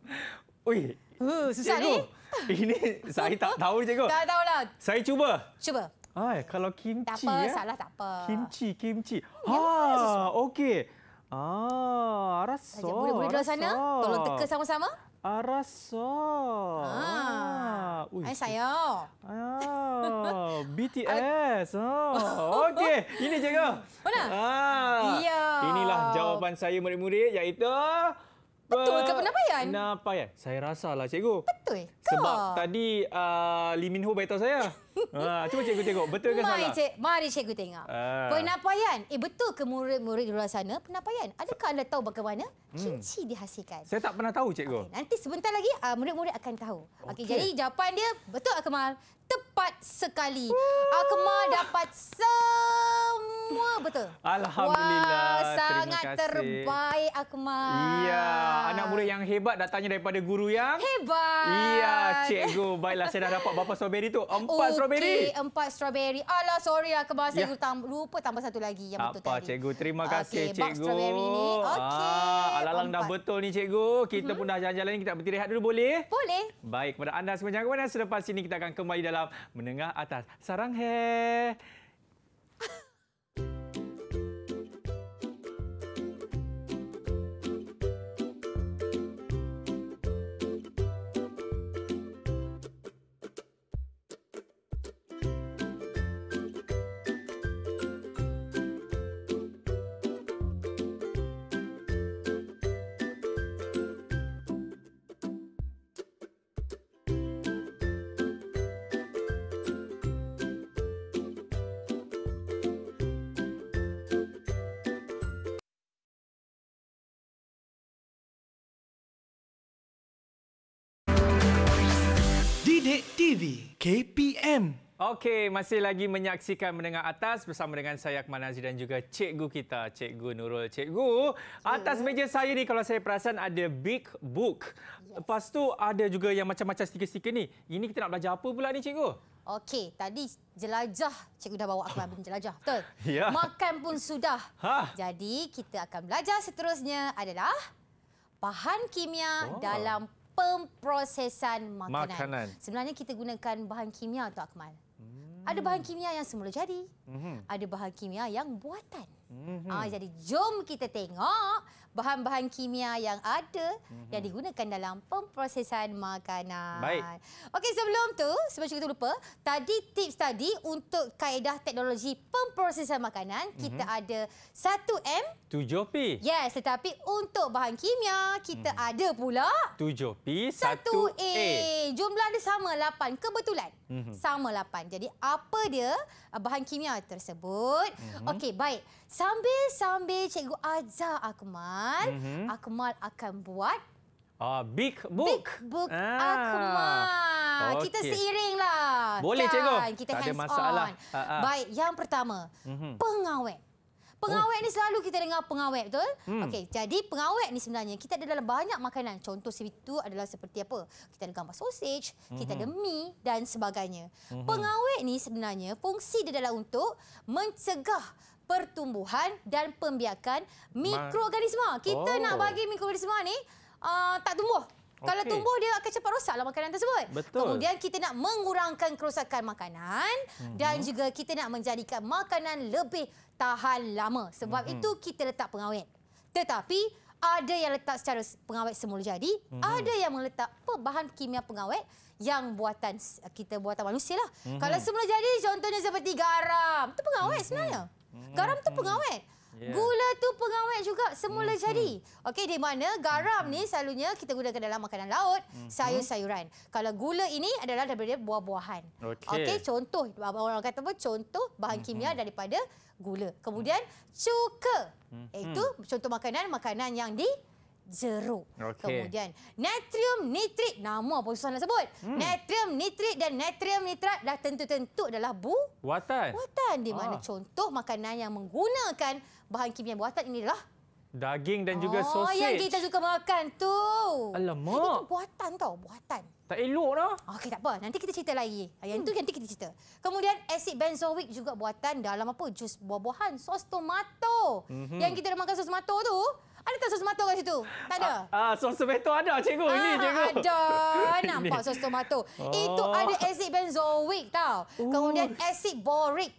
Ui, uh, susah ni. Ini saya tak tahu cikgu. Tak tahu lah. Saya cuba. Cuba. Ay, kalau kimchi. Tak apa, ya? salah tak apa. Kimchi, kimchi. Ya, ha, okey. Ah, rasa. Boleh-boleh di sana? Tolong teka sama-sama. Arasa. Ah. ah. Hai saya. Ah, BTS. Ah. Oh, okey, ini je ke? Mana? Ah. Ya. Inilah jawapan saya murid-murid iaitu Betul ke penampayan? Penampayan. Saya rasa lah cikgu. Betul. Sebab tadi uh, Lee Min Ho beritahu saya. Ha, cuba cikgu tengok, betul ke mari salah? Cik, mari cikgu tengok. Ha. Ah. Penapaian, eh, betul ke murid-murid di luar sana penapaian? Adakah anda tahu bagaimana kimchi hmm. dihasilkan? Saya tak pernah tahu cikgu. Okay, nanti sebentar lagi ah, murid-murid uh, akan tahu. Okay. Okay, jadi jawapan dia betul Akmal. Tepat sekali. Woo. Akmal dapat semua betul. Alhamdulillah. Wah, sangat kasih. terbaik Akmal. Iya, anak murid yang hebat datangnya daripada guru yang... Hebat. Iya, cikgu. Baiklah, saya dah dapat bapa strawberry itu Empat strawberry. Oh, strawberry. K4 strawberry. Alah, sorry lah. Kebawah ya. saya yeah. lupa tambah satu lagi yang betul tadi. Apa, tadi. cikgu. Terima kasih, okay, cikgu. Okey, box strawberry ni. Ah, Okey. Ah, alalang dah betul ni, cikgu. Kita mm -hmm. pun dah jalan-jalan ni. Kita berhenti rehat dulu, boleh? Boleh. Baik, kepada anda semua jangan Selepas ini kita akan kembali dalam Menengah Atas. Sarang, heh. Kedek TV KPM. Okey, masih lagi menyaksikan mendengar atas bersama dengan saya Akmal Nazir dan juga cikgu kita, cikgu Nurul. Cikgu, atas meja saya ni kalau saya perasan ada big book. Lepas tu ada juga yang macam-macam stiker-stiker ni. Ini kita nak belajar apa pula ni cikgu? Okey, tadi jelajah cikgu dah bawa aku habis jelajah. Betul? Ya. Makan pun sudah. Ha? Jadi kita akan belajar seterusnya adalah bahan kimia oh. dalam pemprosesan makanan. makanan. Sebenarnya kita gunakan bahan kimia tu Akmal. Ada bahan kimia yang semula jadi. hmm Ada bahan kimia yang buatan. hmm Ah, jadi jom kita tengok bahan-bahan kimia yang ada mm-hmm. yang digunakan dalam pemprosesan makanan. Baik. Okey, sebelum tu, sebelum kita lupa, tadi tips tadi untuk kaedah teknologi pemprosesan makanan, mm-hmm. kita ada 1M. 7P. Yes, tetapi untuk bahan kimia, kita mm-hmm. ada pula... 7P, 1A. 1A. Jumlah dia sama 8. Kebetulan. Mm-hmm. Sama 8. Jadi, apa dia bahan kimia tersebut? Mm-hmm. Okey, baik. Sambil-sambil cikgu ajar Akmal, mm-hmm. Akmal akan buat uh, big book. Big book ah. Akmal. Okay. Kita seiringlah. Boleh kan? cikgu. Kita tak hands ada masalah. On. Ah, ah. Baik, yang pertama, mm-hmm. pengawet. Pengawet oh. ni selalu kita dengar pengawet betul? Hmm. Okey, jadi pengawet ni sebenarnya kita ada dalam banyak makanan. Contoh situ adalah seperti apa? Kita ada gambar sausage, hmm. kita ada mhm. mi dan sebagainya. Hmm. Pengawet ni sebenarnya fungsi dia adalah untuk mencegah pertumbuhan dan pembiakan mikroorganisma. Kita oh. nak bagi mikroorganisma ni uh, tak tumbuh. Okay. Kalau tumbuh, dia akan cepat rosaklah makanan tersebut. Betul. Kemudian kita nak mengurangkan kerosakan makanan mm -hmm. dan juga kita nak menjadikan makanan lebih tahan lama. Sebab mm -hmm. itu kita letak pengawet. Tetapi ada yang letak secara pengawet semula jadi, mm -hmm. ada yang meletak bahan kimia pengawet yang buatan kita buatan manusia. Mm -hmm. Kalau semula jadi, contohnya seperti garam. Itu pengawet mm -hmm. sebenarnya. Hmm. Garam tu hmm. pengawet. Yeah. Gula tu pengawet juga semula -hmm. jadi. Okey di mana garam -hmm. ni selalunya kita gunakan dalam makanan laut, -hmm. sayur-sayuran. Kalau gula ini adalah daripada buah-buahan. Okey okay, contoh orang kata apa contoh bahan hmm, kimia daripada gula. Kemudian cuka. -hmm. Itu contoh makanan makanan yang di jeruk. Okay. Kemudian natrium nitrit nama apa susah nak sebut? Hmm. Natrium nitrit dan natrium nitrat dah tentu-tentu adalah buatan. Buatan di mana ah. contoh makanan yang menggunakan bahan kimia buatan ini adalah daging dan juga oh, sosis. Oh yang kita suka makan tu. Alamak. Itu buatan tau, buatan. Tak elok dah. Okey, tak apa. Nanti kita cerita lagi. Yang hmm. tu nanti kita cerita. Kemudian, asid benzoic juga buatan dalam apa? Jus buah-buahan. Sos tomato. Mm -hmm. Yang kita dah makan sos tomato tu. Ada tak sos tomato kat situ? Tak ada? Ah, ah sos tomato ada, cikgu. Ah, ini, cikgu. Ada. Nampak sos tomato. Oh. Itu ada asid benzoic tau. Oh. Kemudian asid boric.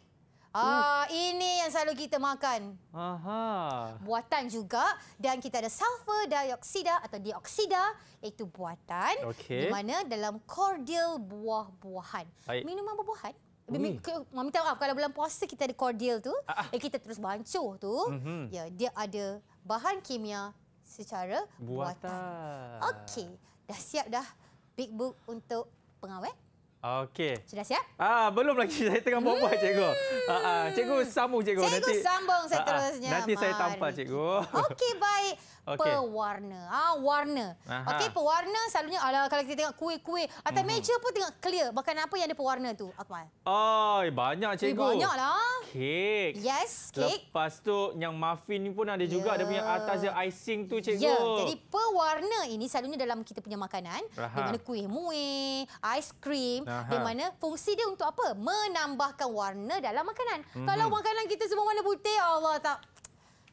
Ah, uh. Ini yang selalu kita makan. Aha. Buatan juga. Dan kita ada sulfur dioksida atau dioksida. Iaitu buatan. Okay. Di mana dalam kordil buah-buahan. Minuman buah-buahan. Mami Bumi. Minta kalau bulan puasa kita ada cordial tu, ah. ah. eh, kita terus bancuh tu. Mm-hmm. Ya, dia ada bahan kimia secara buatan. buatan. Okey, dah siap dah big book untuk pengawet? Okey. Sudah siap? Ah, belum lagi. Saya tengah hmm. buat cikgu. Ha ah, cikgu sambung cikgu, cikgu nanti. Cikgu sambung seterusnya. Ah, ah, nanti Mari. saya tampar cikgu. Okey, baik okay. pewarna. Ah ha, warna. Okey pewarna selalunya ala ah, kalau kita tengok kuih-kuih atau mm-hmm. meja pun tengok clear. Bahkan apa yang ada pewarna tu? Akmal. Oi oh, banyak cikgu. Eh, banyaklah. Kek. Yes, kek. Lepas tu yang muffin ni pun ada yeah. juga ada punya ya. atas dia icing tu cikgu. Ya, yeah. jadi pewarna ini selalunya dalam kita punya makanan di mana kuih muih, aiskrim Aha. di mana fungsi dia untuk apa? Menambahkan warna dalam makanan. Mm-hmm. Kalau makanan kita semua warna putih, Allah tak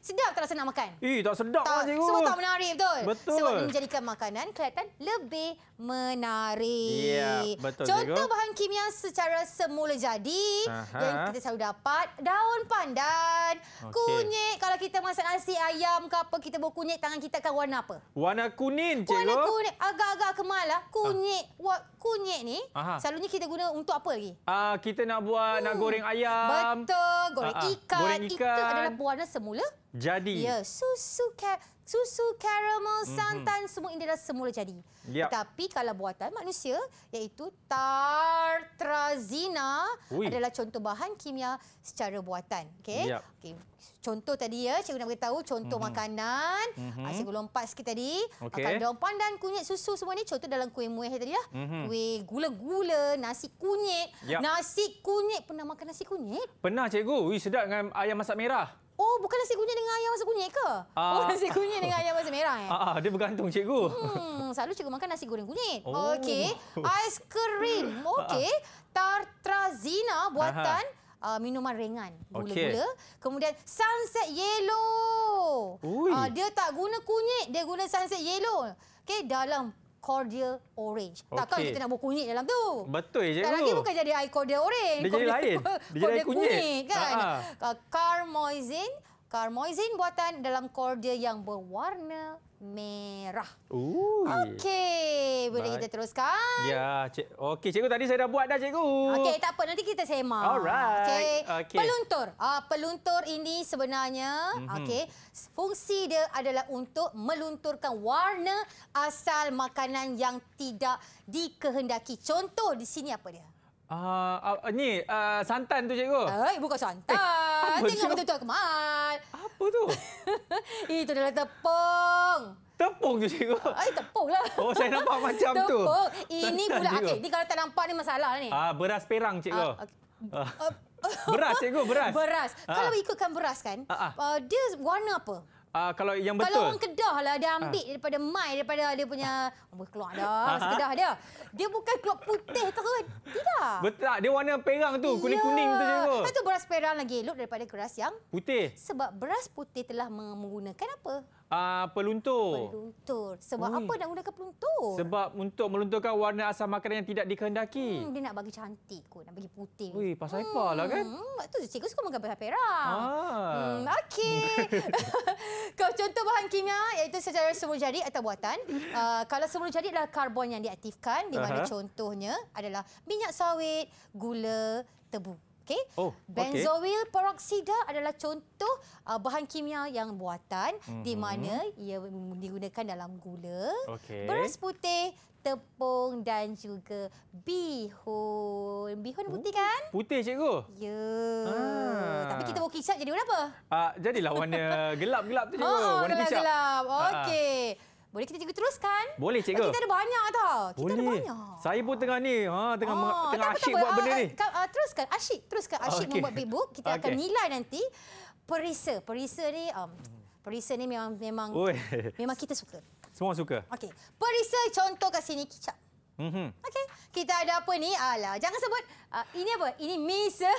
sedap tak rasa nak makan? Eh, tak sedap lah cikgu. Semua tak menarik betul? Betul. Sebab menjadikan makanan kelihatan lebih menarik. Ya, betul Contoh cikgu. bahan kimia secara semula jadi Aha. yang kita selalu dapat. Daun pandan, okay. kunyit. Kalau kita masak nasi ayam ke apa, kita buat kunyit, tangan kita akan warna apa? Warna kuning cikgu. Warna kuning. Agak-agak kemal lah. Kunyit. Ha kunyit ni Aha. selalunya kita guna untuk apa lagi? Uh, kita nak buat uh. nak hmm. goreng ayam. Betul, goreng, uh ah, -huh. Ah. ikan. goreng ikan. Itu adalah buahnya semula. Jadi. Ya, susu kan susu, caramel, mhm. santan, mm -hmm. semua ini dah semula jadi. Yep. Ya. Tetapi kalau buatan manusia, iaitu tartrazina Ui. adalah contoh bahan kimia secara buatan. Okay? Yep. Ya. Okay. Contoh tadi ya, cikgu nak beritahu contoh mm -hmm. makanan. Mm -hmm. Cikgu lompat sikit tadi. Okay. Kalau daun pandan, kunyit, susu semua ini contoh dalam kuih muih tadi lah. Mm -hmm. Kuih gula-gula, nasi kunyit. Yep. Nasi kunyit, pernah makan nasi kunyit? Pernah cikgu, Ui, sedap dengan ayam masak merah. Oh, bukan nasi kunyit dengan ayam masak kunyit ke? Ah. Oh, nasi kunyit dengan ayam masak merah eh? Ah, ah, dia bergantung, cikgu. Hmm, selalu cikgu makan nasi goreng kunyit. Oh. Okey. Ais krim. Ah, ah. Okey. Tartrazina buatan uh, minuman ringan. Gula-gula. Okay. Kemudian sunset yellow. Uh, dia tak guna kunyit, dia guna sunset yellow. Okay, dalam cordial orange. Okay. Takkan kita nak buat kunyit dalam tu. Betul je. Tak lagi bukan jadi air cordial orange. Dia cordial jadi lain. Dia cordial jadi kunyit. kan? Ha -ha. Carmoisin karmoizin buatan dalam korda yang berwarna merah. Okey, boleh Baik. kita teruskan? Ya, cik. Okey, cikgu tadi saya dah buat dah, cikgu. Okey, tak apa, nanti kita semak. Alright. Okey. Okay. Peluntur. Uh, peluntur ini sebenarnya, mm -hmm. okey, fungsi dia adalah untuk melunturkan warna asal makanan yang tidak dikehendaki. Contoh di sini apa dia? Ah, uh, uh, ni uh, santan tu cikgu. Eh, bukan santan. Eh, apa Tengok betul-betul kemal. Apa tu? Itu adalah tepung. Tepung tu cikgu. Eh, tepung lah. Oh, saya nampak macam tepung. tu. Tepung. Ini pula. Okey, ni kalau tak nampak ni masalah ni. Ah, uh, beras perang cikgu. Uh, ah, okay. uh. Eh, eh. Beras cikgu, beras. Beras. Uh. Kalau ikutkan beras kan, uh, uh. Uh, dia warna apa? Uh, kalau yang betul. Kalau orang Kedah lah dia ah. ambil uh. daripada mai daripada dia punya oh, keluar dah uh -huh. Kedah dia. Dia bukan keluar putih terus. Tidak. Betul tak? Dia warna perang tu, kuning-kuning yeah. tu juga. Itu beras perang lagi. Elok daripada beras yang putih. Sebab beras putih telah menggunakan apa? uh, peluntur. Peluntur. Sebab Ui. Hmm. apa nak gunakan peluntur? Sebab untuk melunturkan warna asam makanan yang tidak dikehendaki. Hmm, dia nak bagi cantik kot, nak bagi putih. Wih, pasal hmm. lah kan? Hmm, itu hmm, cikgu suka makan pasal perak. Ah. Hmm, okey. contoh bahan kimia iaitu secara semula jadi atau buatan. Uh, kalau semula jadi adalah karbon yang diaktifkan. Di mana uh-huh. contohnya adalah minyak sawit, gula, tebu. Okey. Oh, Benzoil okay. peroksida adalah contoh uh, bahan kimia yang buatan mm-hmm. di mana ia digunakan dalam gula, okay. beras putih, tepung dan juga bihun. Bihun putih Ooh, kan? Putih cikgu. Ya. Ah. Tapi kita mau kicap jadi warna apa? Ah, jadilah warna gelap-gelap tu cikgu. Oh, warna gelap-gelap. Ah, ah. Okey. Ah. Boleh kita cikgu teruskan? Boleh cikgu. Kita ada banyak tau. Kita Boleh. ada banyak. Saya pun tengah ni. Ha, tengah oh, tengah asyik apa, buat benda ah, ni. Uh, uh, teruskan. Asyik. Teruskan asyik oh, okay. membuat beatbook. Kita okay. akan nilai nanti. Perisa. Perisa ni um, perisa ni memang memang Oi. memang kita suka. Semua suka. Okey. Perisa contoh kat sini. Kicap. Mm Okey. Kita ada apa ni? Alah. Jangan sebut. Uh, ini apa? Ini Miss ah.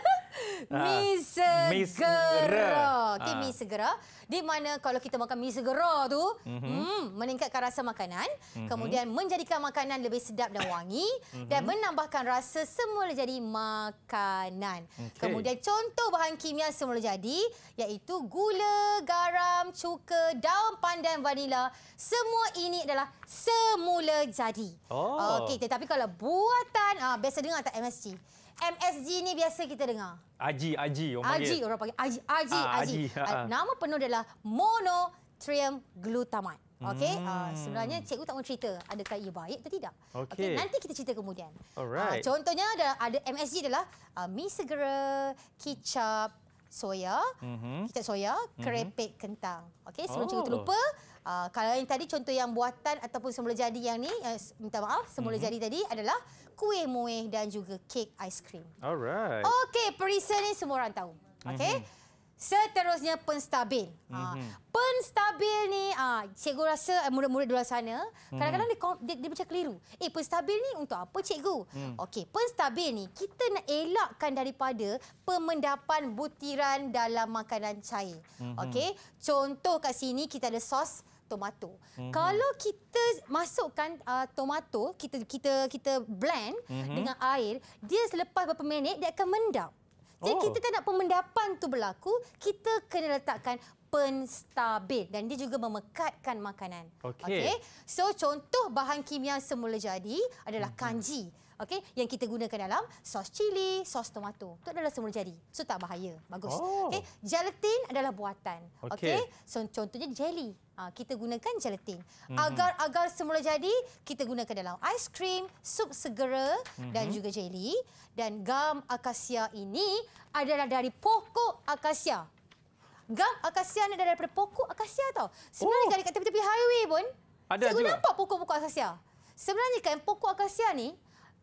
uh, Miss Segera. Miss Segera. uh. Ah. Miss Di mana kalau kita makan Miss Segera tu, mm-hmm. hmm, meningkatkan rasa makanan, mm-hmm. kemudian menjadikan makanan lebih sedap dan wangi mm-hmm. dan menambahkan rasa semula jadi makanan. Okay. Kemudian contoh bahan kimia semula jadi iaitu gula, garam, cuka, daun pandan, vanila. Semua ini adalah semula jadi. Oh. Okey, tetapi kalau buatan, uh, biasa dengar tak MSG? MSG ni biasa kita dengar. Aji, Aji orang Aji, panggil. orang panggil. Aji, Aji, ah, Aji. Aji. Ah. ah. Nama penuh adalah monotrium glutamate. Okey, ah, hmm. uh, sebenarnya cikgu tak mau cerita adakah ia baik atau tidak. Okey, okay, nanti kita cerita kemudian. Alright. Uh, contohnya ada, ada MSG adalah uh, mi segera, kicap, soya, mm-hmm. kicap soya, mhm. kerepek mm-hmm. kentang. Okey, sebelum oh. cikgu terlupa, uh, kalau yang tadi contoh yang buatan ataupun semula jadi yang ni, uh, minta maaf, semula mm-hmm. jadi tadi adalah kuih muih dan juga kek aiskrim. Alright. Okey, perisa ni semua orang tahu. Okey. Mm-hmm. Seterusnya penstabil. Mm-hmm. Ah, penstabil ni, ah, cikgu rasa eh, murid-murid di luar sana, mm-hmm. kadang-kadang dia, dia, dia macam keliru. Eh, penstabil ni untuk apa cikgu? Mm. Okey, penstabil ni kita nak elakkan daripada pemendapan butiran dalam makanan cair. Mm-hmm. Okey, contoh kat sini kita ada sos tomato. Mm-hmm. Kalau kita masukkan uh, tomato, kita kita kita blend mm-hmm. dengan air, dia selepas beberapa minit dia akan mendap. Jadi oh. kita tak nak pemendapan tu berlaku, kita kena letakkan penstabil dan dia juga memekatkan makanan. Okey. Okay? So contoh bahan kimia semula jadi adalah mhm. kanji okey yang kita gunakan dalam sos cili, sos tomato. Itu adalah semula jadi. So tak bahaya. Bagus. Oh. Okey, gelatin adalah buatan. Okey. Okay? So contohnya jelly. Ha, kita gunakan gelatin. Agar-agar mhm. semula jadi kita gunakan dalam aiskrim, sup segera mm-hmm. dan juga jelly dan gam akasia ini adalah dari pokok akasia. Gam akasia ni daripada pokok akasia tau. Sebenarnya oh. dekat tepi-tepi highway pun ada Cikgu juga. nampak pokok-pokok akasia. Sebenarnya kan pokok akasia ni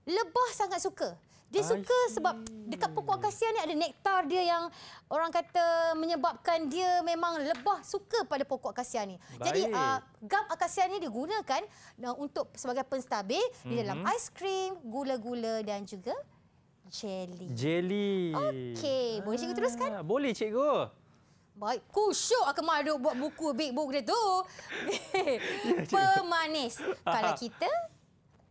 lebah sangat suka. Dia suka sebab dekat pokok akasia ni ada nektar dia yang orang kata menyebabkan dia memang lebah suka pada pokok akasia ni. Baik. Jadi uh, gam akasia ni digunakan ah, untuk sebagai penstabil mm -hmm. di dalam mhm. aiskrim, gula-gula dan juga jelly. Jelly. Okey, boleh cikgu teruskan? Ah, boleh cikgu. Baik, kusyuk akan maduk buat buku big book dia tu. Pemanis. Kalau ah. kita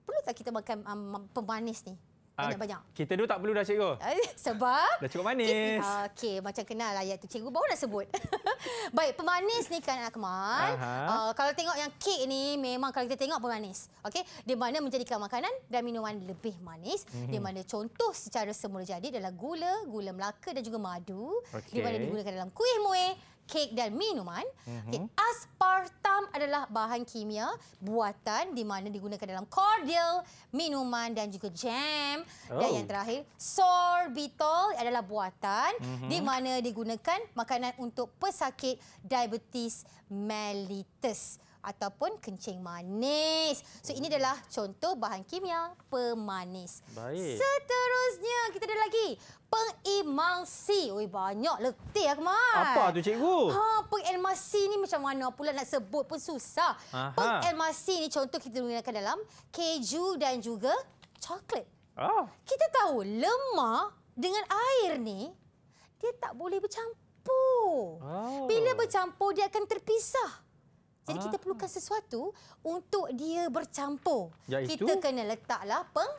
perlu tak kita makan um, pemanis ni? Ah, Banyak-banyak. Uh, kita dulu tak perlu dah, cikgu. Eh, sebab... Dah cukup manis. Okey, macam kenal lah ayat tu. Cikgu baru dah sebut. Baik, pemanis ni kan, Akmal. Uh -huh. uh, kalau tengok yang kek ni, memang kalau kita tengok pemanis. Okey, di mana menjadikan makanan dan minuman lebih manis. Mm -hmm. Di mana contoh secara semula jadi adalah gula, gula Melaka dan juga madu. Okay. Di mana digunakan dalam kuih muih kek dan minuman. Mm-hmm. Okay, aspartam adalah bahan kimia buatan di mana digunakan dalam cordial, minuman dan juga jam. Oh. Dan yang terakhir, sorbitol adalah buatan mm-hmm. di mana digunakan makanan untuk pesakit diabetes mellitus ataupun kencing manis. So ini adalah contoh bahan kimia pemanis. Baik. Seterusnya kita ada lagi pengemulsi. Oi banyak letih aku mai. Apa tu cikgu? Ha pengemulsi ni macam mana pula nak sebut pun susah. Aha. Pengemulsi ni contoh kita gunakan dalam keju dan juga coklat. Oh. Kita tahu lemak dengan air ni dia tak boleh bercampur. Oh. Bila bercampur dia akan terpisah. Jadi ah. kita perlukan sesuatu untuk dia bercampur. Iaitu? Kita kena letaklah peng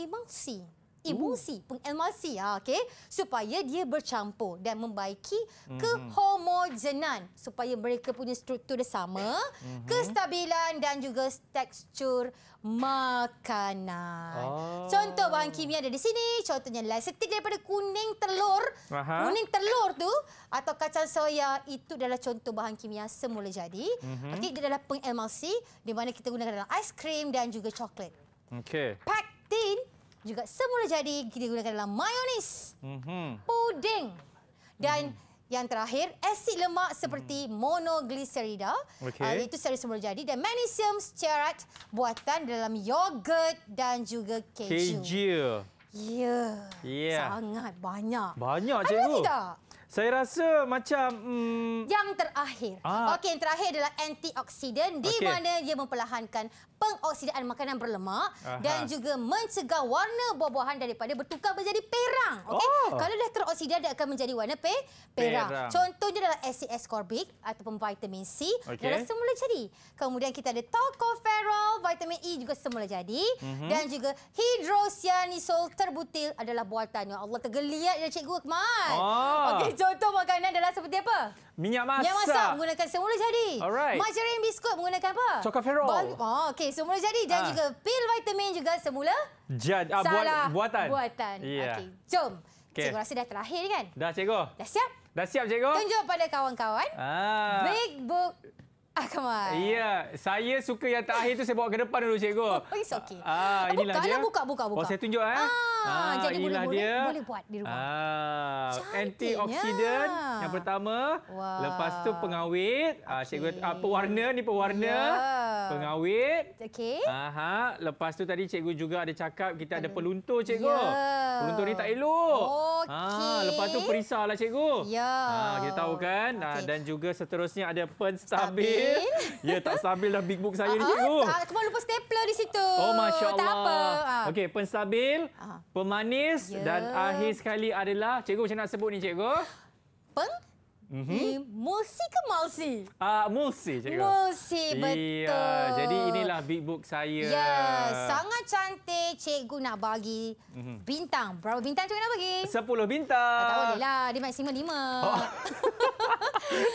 emulsi. Emulsi, peng emulsi ya, ah, okey. Supaya dia bercampur dan membaiki mm-hmm. kehomogenan supaya mereka punya struktur dia sama, mm-hmm. kestabilan dan juga tekstur makanan. Oh. Contoh bahan kimia ada di sini, contohnya lecithin daripada kuning telur Aha. Kuning telur tu atau kacang soya itu adalah contoh bahan kimia semula jadi. Mm-hmm. Okey, dia adalah pengemulsi di mana kita gunakan dalam ais krim dan juga coklat. Okey. Pektin juga semula jadi kita gunakan dalam mayonis. Mm-hmm. Puding. Dan mm-hmm. Yang terakhir, asid lemak seperti hmm. monoglycerida. Okay. Uh, ah, itu secara semula jadi. Dan magnesium stearate buatan dalam yogurt dan juga keju. Keju. Ya. Yeah. Sangat banyak. Banyak cikgu. Ada tidak? Saya rasa macam hmm... yang terakhir. Ah. Okey, yang terakhir adalah antioksidan di okay. mana dia memperlahankan pengoksidaan makanan berlemak Aha. dan juga mencegah warna buah-buahan daripada bertukar menjadi perang. Okey. Oh. Kalau dah teroksida dia akan menjadi warna pe perang. perang. Contohnya adalah asid ascorbic ataupun vitamin C okay. dan semula jadi. Kemudian kita ada tocopherol, vitamin E juga semula jadi mm -hmm. dan juga hidrosianisol terbutil adalah buatan. Allah tergeliat dia cikgu Kemal. Oh. Ah. Okay, contoh makanan adalah seperti apa? Minyak masak. Minyak masak menggunakan semula jadi. Alright. Margarin biskut menggunakan apa? Cocaferol. Bal- oh, okey, semula jadi dan ha. juga pil vitamin juga semula. Jad, ah, Salah. buatan. Buatan. Yeah. Okey, jom. Okay. Cikgu rasa dah terakhir kan? Dah, cikgu. Dah siap? Dah siap, cikgu. Tunjuk pada kawan-kawan. Ah. Big book Ah, come on. Ya, yeah, saya suka yang terakhir tu saya bawa ke depan dulu, cikgu. Oh, it's ah, okay. Ah, ah, inilah buka dia. Lah, buka, buka, buka. Oh, saya tunjuk. Eh? Ah, ah, jadi boleh, dia. boleh buat di rumah. Ah, antioksidan yang pertama. Wow. Lepas tu pengawet. Ah, okay. Ah, cikgu, ah, pewarna ni pewarna. Yeah. Pengawet. Okey. Aha. Lepas tu tadi cikgu juga ada cakap kita ada peluntur, cikgu. Yeah. Peluntur ni tak elok. Okay. Ah lepas tu Perisa lah cikgu. Ya. Ha, kita tahu kan. Ah, okay. Ha, dan juga seterusnya ada pen stabil. stabil. ya, tak stabil dah big book saya uh -huh. ni ah, cikgu. Tak, cuma lupa stapler di situ. Oh, Masya Allah. Tak apa. Okey, pen stabil, uh pemanis ya. dan akhir sekali adalah... Cikgu macam nak sebut ni cikgu? Peng? Mm-hmm. Ini Mulsi ke Mulsi? Uh, ah, Mulsi, cikgu. Mulsi, betul. Ya, jadi inilah big book saya. Ya, sangat cantik. Cikgu nak bagi mm-hmm. bintang. Berapa bintang cikgu nak bagi? Sepuluh bintang. Tak boleh lah. Dia maksimum oh. lima.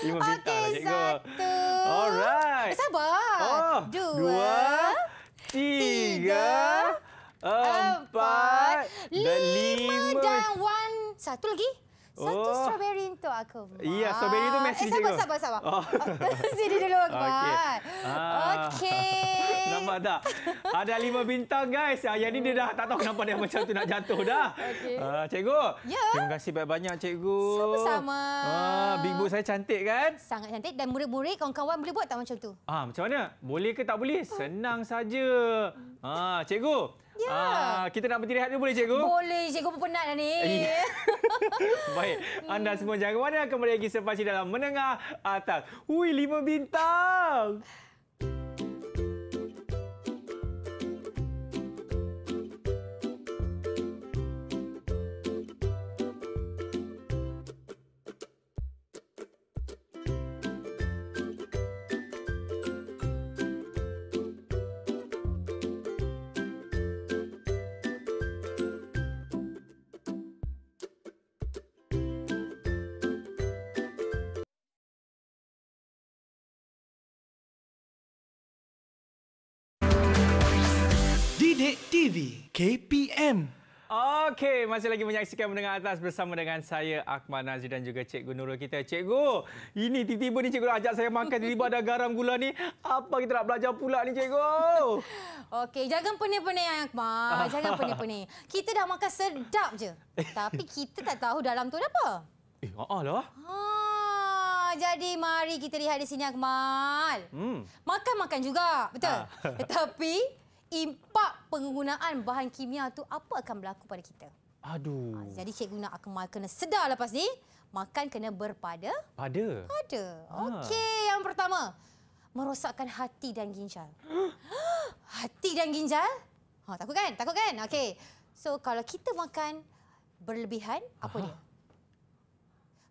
Lima oh. bintang lah, okay, cikgu. Satu. Alright. Sabar. Oh, dua, dua. Tiga. Empat. empat lima, lima. Dan one. Satu lagi. Satu oh. strawberry untuk aku. Iya, yeah, strawberry tu mesti. Eh, sabar, sabar, sabar. Oh. Sini dulu, Akbar. Okey. Ah. Okay. Sabar tak? Ada lima bintang guys. Yang oh. ni dia dah tak tahu kenapa dia macam tu nak jatuh dah. Okay. Uh, ah, cikgu. Ya. Terima kasih banyak-banyak cikgu. Sama-sama. Uh, Big Boo saya cantik kan? Sangat cantik dan murid-murid kawan-kawan boleh buat tak macam tu? Ah, uh, Macam mana? Boleh ke tak boleh? Senang saja. Ah, cikgu. Ya. Ah, kita nak berdiri rehat dulu boleh cikgu? Boleh, cikgu pun penat ni. Eh, Baik, anda semua jangan mana kembali lagi selepas dalam menengah atas. Ui, lima Bintang. TV KPM. Okey, masih lagi menyaksikan mendengar atas bersama dengan saya Akmal Nazir dan juga Cikgu Nurul kita. Cikgu, ini tiba-tiba ni Cikgu ajak saya makan tiba-tiba ada garam gula ni. Apa kita nak belajar pula ni Cikgu? Okey, jangan pening-pening Akmal. Jangan pening-pening. Kita dah makan sedap je. Tapi kita tak tahu dalam tu ada apa. Eh, haa ah, ah, lah. Ha, jadi mari kita lihat di sini Akmal. Hmm. Makan-makan juga, betul? Tetapi... Ah. impak penggunaan bahan kimia tu apa akan berlaku pada kita? Aduh. Ha, jadi cikgu nak Akmal kena sedar lepas ni, makan kena berpada. Pada. Pada. Ha. Okey, yang pertama. Merosakkan hati dan ginjal. hati dan ginjal? Ha, takut kan? Takut kan? Okey. So kalau kita makan berlebihan, apa dia?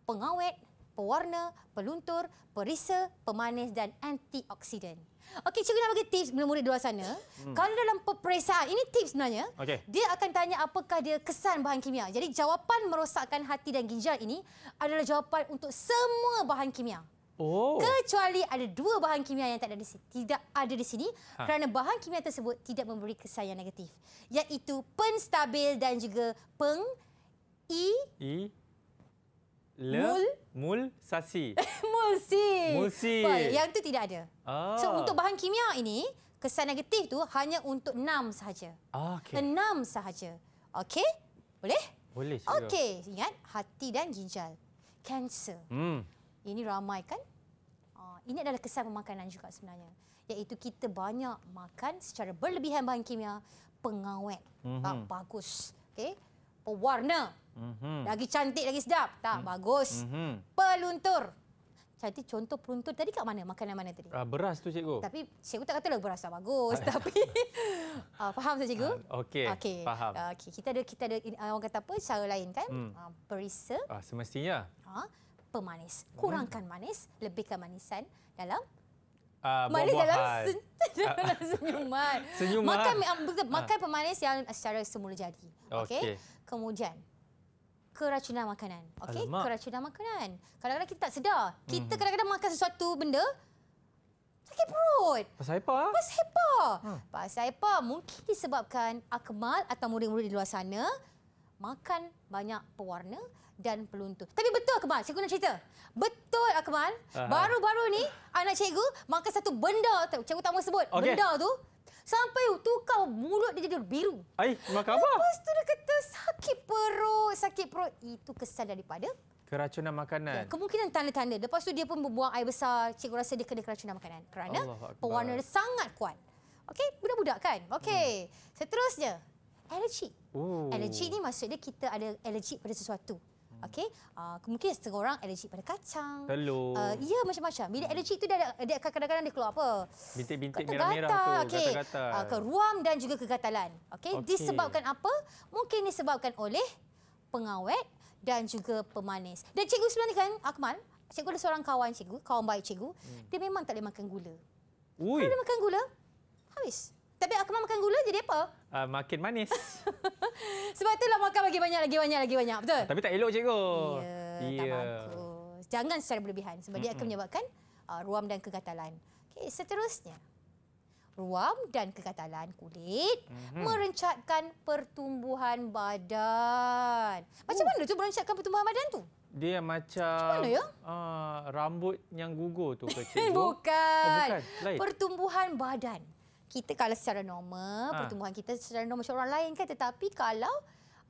Pengawet, pewarna, peluntur, perisa, pemanis dan antioksidan. Okey, cikgu nak bagi tips murid-murid di luar sana. Hmm. Kalau dalam peperiksaan, ini tips sebenarnya. Okay. Dia akan tanya apakah dia kesan bahan kimia. Jadi jawapan merosakkan hati dan ginjal ini adalah jawapan untuk semua bahan kimia. Oh. Kecuali ada dua bahan kimia yang tak ada di sini. Tidak ada di sini ha. kerana bahan kimia tersebut tidak memberi kesan yang negatif. Iaitu penstabil dan juga peng i, I. Le, mul mul sasi. Mulsi. Mulsi. Baik, yang tu tidak ada. Oh. So untuk bahan kimia ini, kesan negatif tu hanya untuk enam sahaja. Ah, okay. Enam sahaja. Okey? Boleh? Boleh. Okey, ingat hati dan ginjal. Kanser. Hmm. Ini ramai kan? Ah, ini adalah kesan pemakanan juga sebenarnya. Iaitu kita banyak makan secara berlebihan bahan kimia, pengawet, mm-hmm. bagus. Okey? Pewarna. -hmm. Lagi cantik, lagi sedap. Tak, mm -hmm. bagus. Mm -hmm. Peluntur. Cantik contoh peluntur tadi kat mana? Makanan mana tadi? Uh, beras tu cikgu. Tapi cikgu tak kata lah beras tak bagus. tapi uh, faham tak cikgu? Uh, Okey, okay. faham. Uh, okay. Kita ada, kita ada uh, orang kata apa, cara lain kan? Mm. Uh, perisa. Uh, semestinya. Uh, pemanis. Kurangkan mm. manis, lebihkan manisan dalam Uh, Mana dalam, sen dalam senyuman. senyuman. Makan, uh, makan pemanis yang secara semula jadi. Okey. Okay. Kemudian, keracunan makanan. Okey, keracunan makanan. Kadang-kadang kita tak sedar. Kita hmm. kadang-kadang makan sesuatu benda sakit perut. Pasal apa? Pasal apa? Hmm. Ha. Pasal apa? Mungkin disebabkan akmal atau murid-murid di luar sana makan banyak pewarna dan peluntur. Tapi betul Akmal, cikgu nak cerita. Betul Akmal, baru-baru ni anak cikgu makan satu benda Cikgu tak mau sebut. Okay. Benda tu Sampai tu kau mulut dia jadi biru. Ai, makan apa? Lepas tu dia kata sakit perut, sakit perut. Itu kesan daripada keracunan makanan. Ya, kemungkinan tanda-tanda. Lepas tu dia pun buang air besar. Cikgu rasa dia kena keracunan makanan. Kerana pewarna dia sangat kuat. Okey, budak-budak kan? Okey. Hmm. Seterusnya, alergi. Oh. Alergi ni maksudnya kita ada alergi pada sesuatu. Okey. Uh, kemungkinan setengah orang allergic pada kacang. Telur. Uh, ya, macam-macam. Bila allergic tu dia, ada kadang-kadang dia keluar apa? Bintik-bintik merah-merah tu. Okay. gatal Uh, ah, ke dan juga kegatalan. Okey. Okay. Disebabkan apa? Mungkin disebabkan oleh pengawet dan juga pemanis. Dan cikgu sebenarnya kan, Akmal, cikgu ada seorang kawan cikgu, kawan baik cikgu, hmm. dia memang tak boleh makan gula. Ui. Kalau dia makan gula, habis. Tapi aku makan gula jadi apa? Uh, makin manis. Sebab itulah makan lagi banyak lagi banyak lagi banyak, betul? Ah, tapi tak elok cikgu. Ya, yeah, yeah. tak ya. bagus. Jangan secara berlebihan sebab mm -hmm. dia akan menyebabkan uh, ruam dan kegatalan. Okay, seterusnya. Ruam dan kegatalan kulit mm -hmm. merencatkan pertumbuhan badan. Macam uh. mana tu merencatkan pertumbuhan badan tu? Dia macam mana ya? uh, rambut yang gugur tu ke cikgu? bukan. Oh, bukan. Pertumbuhan badan kita kalau secara normal ha. pertumbuhan kita secara normal macam orang lain kan tetapi kalau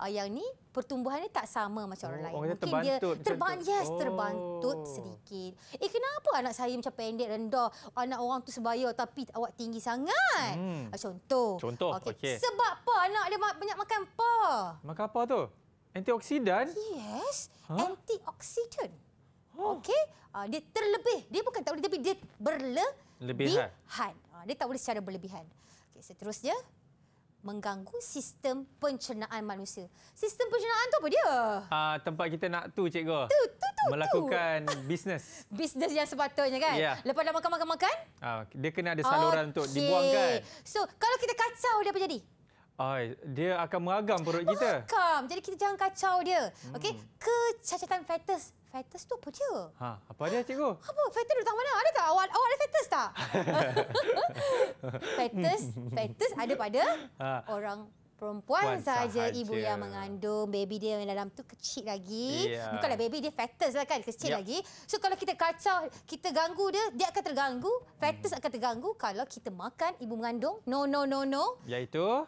uh, yang ni pertumbuhannya tak sama macam oh, orang lain orang mungkin dia terbantut dia, yes oh. terbantut sedikit eh kenapa anak saya macam pendek rendah anak orang tu sebaya tapi awak tinggi sangat hmm. uh, contoh contoh okey okay. sebab apa anak dia banyak makan apa makan apa tu antioksidan yes huh? antioksidan oh. okey uh, dia terlebih dia bukan tak boleh tapi dia berlebihan Lebihan. Ah, dia tak boleh secara berlebihan. Okay, seterusnya, mengganggu sistem pencernaan manusia. Sistem pencernaan tu apa dia? Uh, tempat kita nak tu, cikgu. Tu, tu, tu. Melakukan tu. bisnes. bisnes yang sepatutnya kan? Yeah. Lepas dah makan-makan-makan? Uh, ah, dia kena ada saluran okay. untuk dibuangkan. So, kalau kita kacau, dia apa jadi? Ay, dia akan mengagam perut kita. Meragam. Jadi kita jangan kacau dia. Hmm. Okey, kecacatan fetus fetus tu apa dia? Ha, apa dia cikgu? Apa? Fetus datang mana? Adakah awak awak ada fetus tak? fetus, fetus ada pada ha. orang perempuan saja ibu yang mengandung baby dia yang dalam tu kecil lagi yeah. bukanlah baby dia fetus lah kan kecil yep. Ya. lagi so kalau kita kacau kita ganggu dia dia akan terganggu fetus hmm. akan terganggu kalau kita makan ibu mengandung no no no no iaitu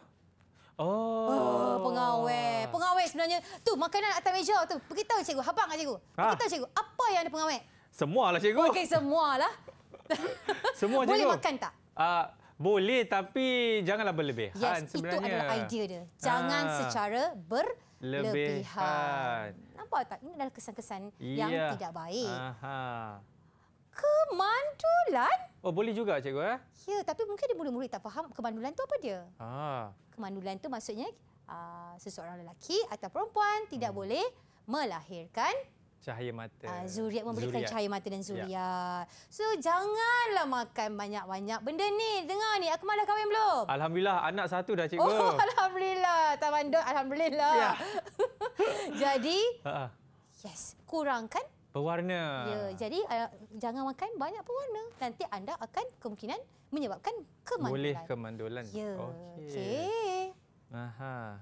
Oh, oh pengawet. Pengawet sebenarnya tu makanan atas meja tu. Beritahu cikgu, habang cikgu. Ah. Beritahu ha? cikgu, apa yang ada pengawet? Semualah cikgu. Okey, semualah. Semua cikgu. Boleh makan tak? Uh, boleh tapi janganlah berlebihan yes, sebenarnya. Itu adalah idea dia. Jangan ha. secara berlebihan. Nampak tak? Ini adalah kesan-kesan yeah. yang tidak baik. Aha kemandulan? Oh, boleh juga cikgu eh. Ya, tapi mungkin ada murid-murid tak faham kemandulan tu apa dia. Ah. Kemandulan tu maksudnya uh, seseorang lelaki atau perempuan tidak hmm. boleh melahirkan cahaya mata. Uh, zuriat memberikan zuriat. cahaya mata dan ya. zuriat. Ya. So janganlah makan banyak-banyak benda ni. Dengar ni, aku malah kahwin belum? Alhamdulillah, anak satu dah cikgu. Oh, alhamdulillah. Tak mandul, alhamdulillah. Ya. Jadi, uh-uh. Yes, kurangkan pewarna. Ya, jadi uh, jangan makan banyak pewarna. Nanti anda akan kemungkinan menyebabkan kemandulan. Boleh kemandulan. Ya. Okey. Aha.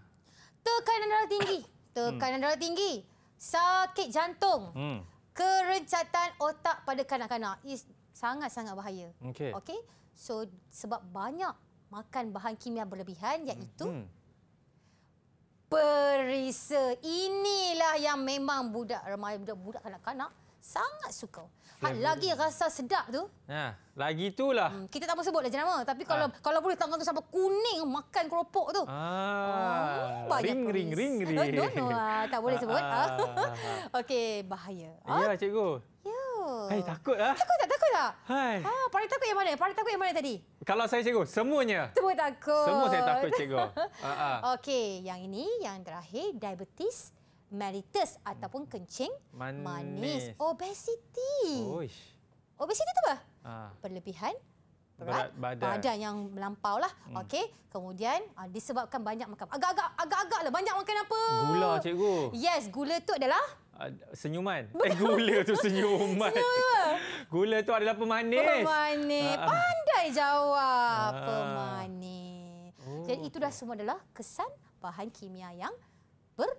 Tekanan darah tinggi. Hmm. Tekanan darah tinggi. Sakit jantung. Hmm. Kerencatan otak pada kanak-kanak. ini Sangat-sangat bahaya. Okey. Okay. So sebab banyak makan bahan kimia berlebihan iaitu Hmm perisa. Inilah yang memang budak remaja budak-budak kanak-kanak sangat suka. Hak ah, lagi rasa sedap tu. Ha, lagi itulah. Hmm, kita tak perlu sebutlah jenama, tapi kalau ha. kalau boleh tangan tu sampai kuning makan keropok tu. Ha. Oh, ring, ring ring ring ring. No, no, no, tak boleh sebut. Ha. Okey, bahaya. Ya, cikgu. Ya. Hai, eh, takut lah. Takut tak? Takut tak? Hai. Ah, paling takut yang mana? Paling takut yang mana tadi? Kalau saya cikgu, semuanya. Semua takut. Semua saya takut cikgu. uh ah, -huh. Ah. Okey, yang ini yang terakhir, diabetes mellitus ataupun kencing manis. manis. Obesiti. Uish. Obesiti itu apa? Ah. Perlebihan. Berat, badan. badan yang melampau lah. Hmm. Okey, kemudian ah, disebabkan banyak makan. Agak-agak, agak-agak lah. Banyak makan apa? Gula, cikgu. Yes, gula tu adalah? senyuman. Eh, Betul. Eh gula tu senyuman. senyuman. gula tu adalah pemanis. Pemanis. Ah. Pandai jawab. Ha. Ah. Pemanis. Oh. Jadi itu dah semua adalah kesan bahan kimia yang ber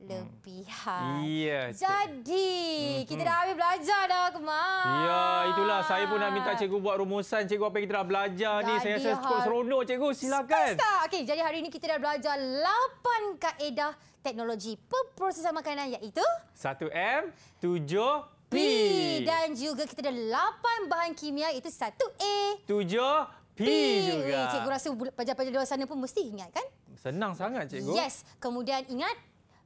lebih hmm. Ya. Jadi, hmm. kita dah habis belajar dah, kemar. Ya, itulah. Saya pun nak minta cikgu buat rumusan cikgu apa yang kita dah belajar jadi, ni. Saya rasa cukup seronok, cikgu. Silakan. Okey, jadi hari ini kita dah belajar 8 kaedah teknologi pemprosesan makanan iaitu... 1M, 7P. Dan juga kita ada 8 bahan kimia iaitu 1A, 7P juga. Cikgu rasa pelajar-pelajar di luar sana pun mesti ingat, kan? Senang sangat, cikgu. Yes. Kemudian ingat,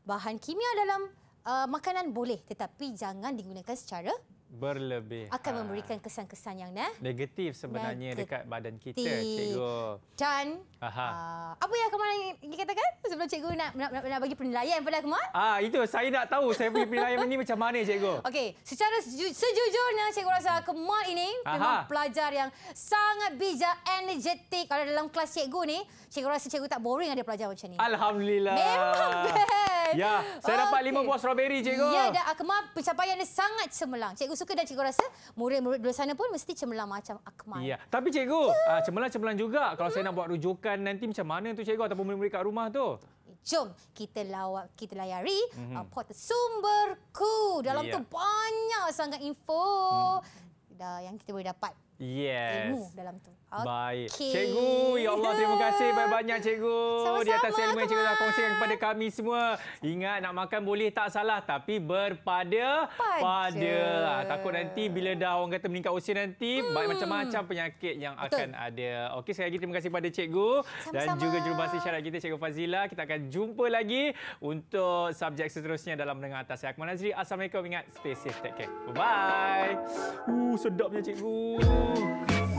bahan kimia dalam uh, makanan boleh tetapi jangan digunakan secara berlebih. Akan ah. memberikan kesan-kesan yang ne? negatif sebenarnya negatif. dekat badan kita, cikgu. Dan uh, apa yang Kamal dikatakan sebelum cikgu nak, nak, nak, nak bagi penilaian pada Kamal? Ah, itu saya nak tahu saya punya penilaian ini macam mana, cikgu. Okey, secara seju, sejujurnya cikgu rasa Kamal ini Aha. memang pelajar yang sangat bijak, energetik. Kalau dalam kelas cikgu ni, cikgu rasa cikgu tak boring ada pelajar macam ni. Alhamdulillah. Memang best. Ya, saya okay. dapat lima buah strawberry, cikgu. Ya, dan Kamal ah, pencapaiannya sangat cemerlang. Cikgu suka dan cikgu rasa murid-murid di sana pun mesti cemerlang macam Akmal. Ya, tapi cikgu, yeah. cemerlang-cemerlang juga kalau saya hmm? nak buat rujukan nanti macam mana tu cikgu ataupun murid-murid kat rumah tu? Jom kita lawat kita layari mm -hmm. uh, portal sumberku. Dalam yeah. tu banyak sangat info mm. dah yang kita boleh dapat. Yes. Ilmu dalam tu. Baik. Cikgu, ya Allah terima kasih banyak-banyak cikgu. Sama-sama, di atas ilmu yang cikgu dah kongsikan kepada kami semua. Ingat nak makan boleh tak salah tapi berpada pada. pada. Ah, takut nanti bila dah orang kata meningkat usia nanti hmm. banyak macam-macam penyakit yang Betul. akan ada. Okey sekali lagi terima kasih kepada cikgu Sama-sama. dan juga jurubahasa isyarat kita cikgu Fazila. Kita akan jumpa lagi untuk subjek seterusnya dalam menengah atas. Saya Akmal Nazri. Assalamualaikum. Ingat stay safe. Take care. Bye-bye. Uh, sedapnya cikgu. Uh.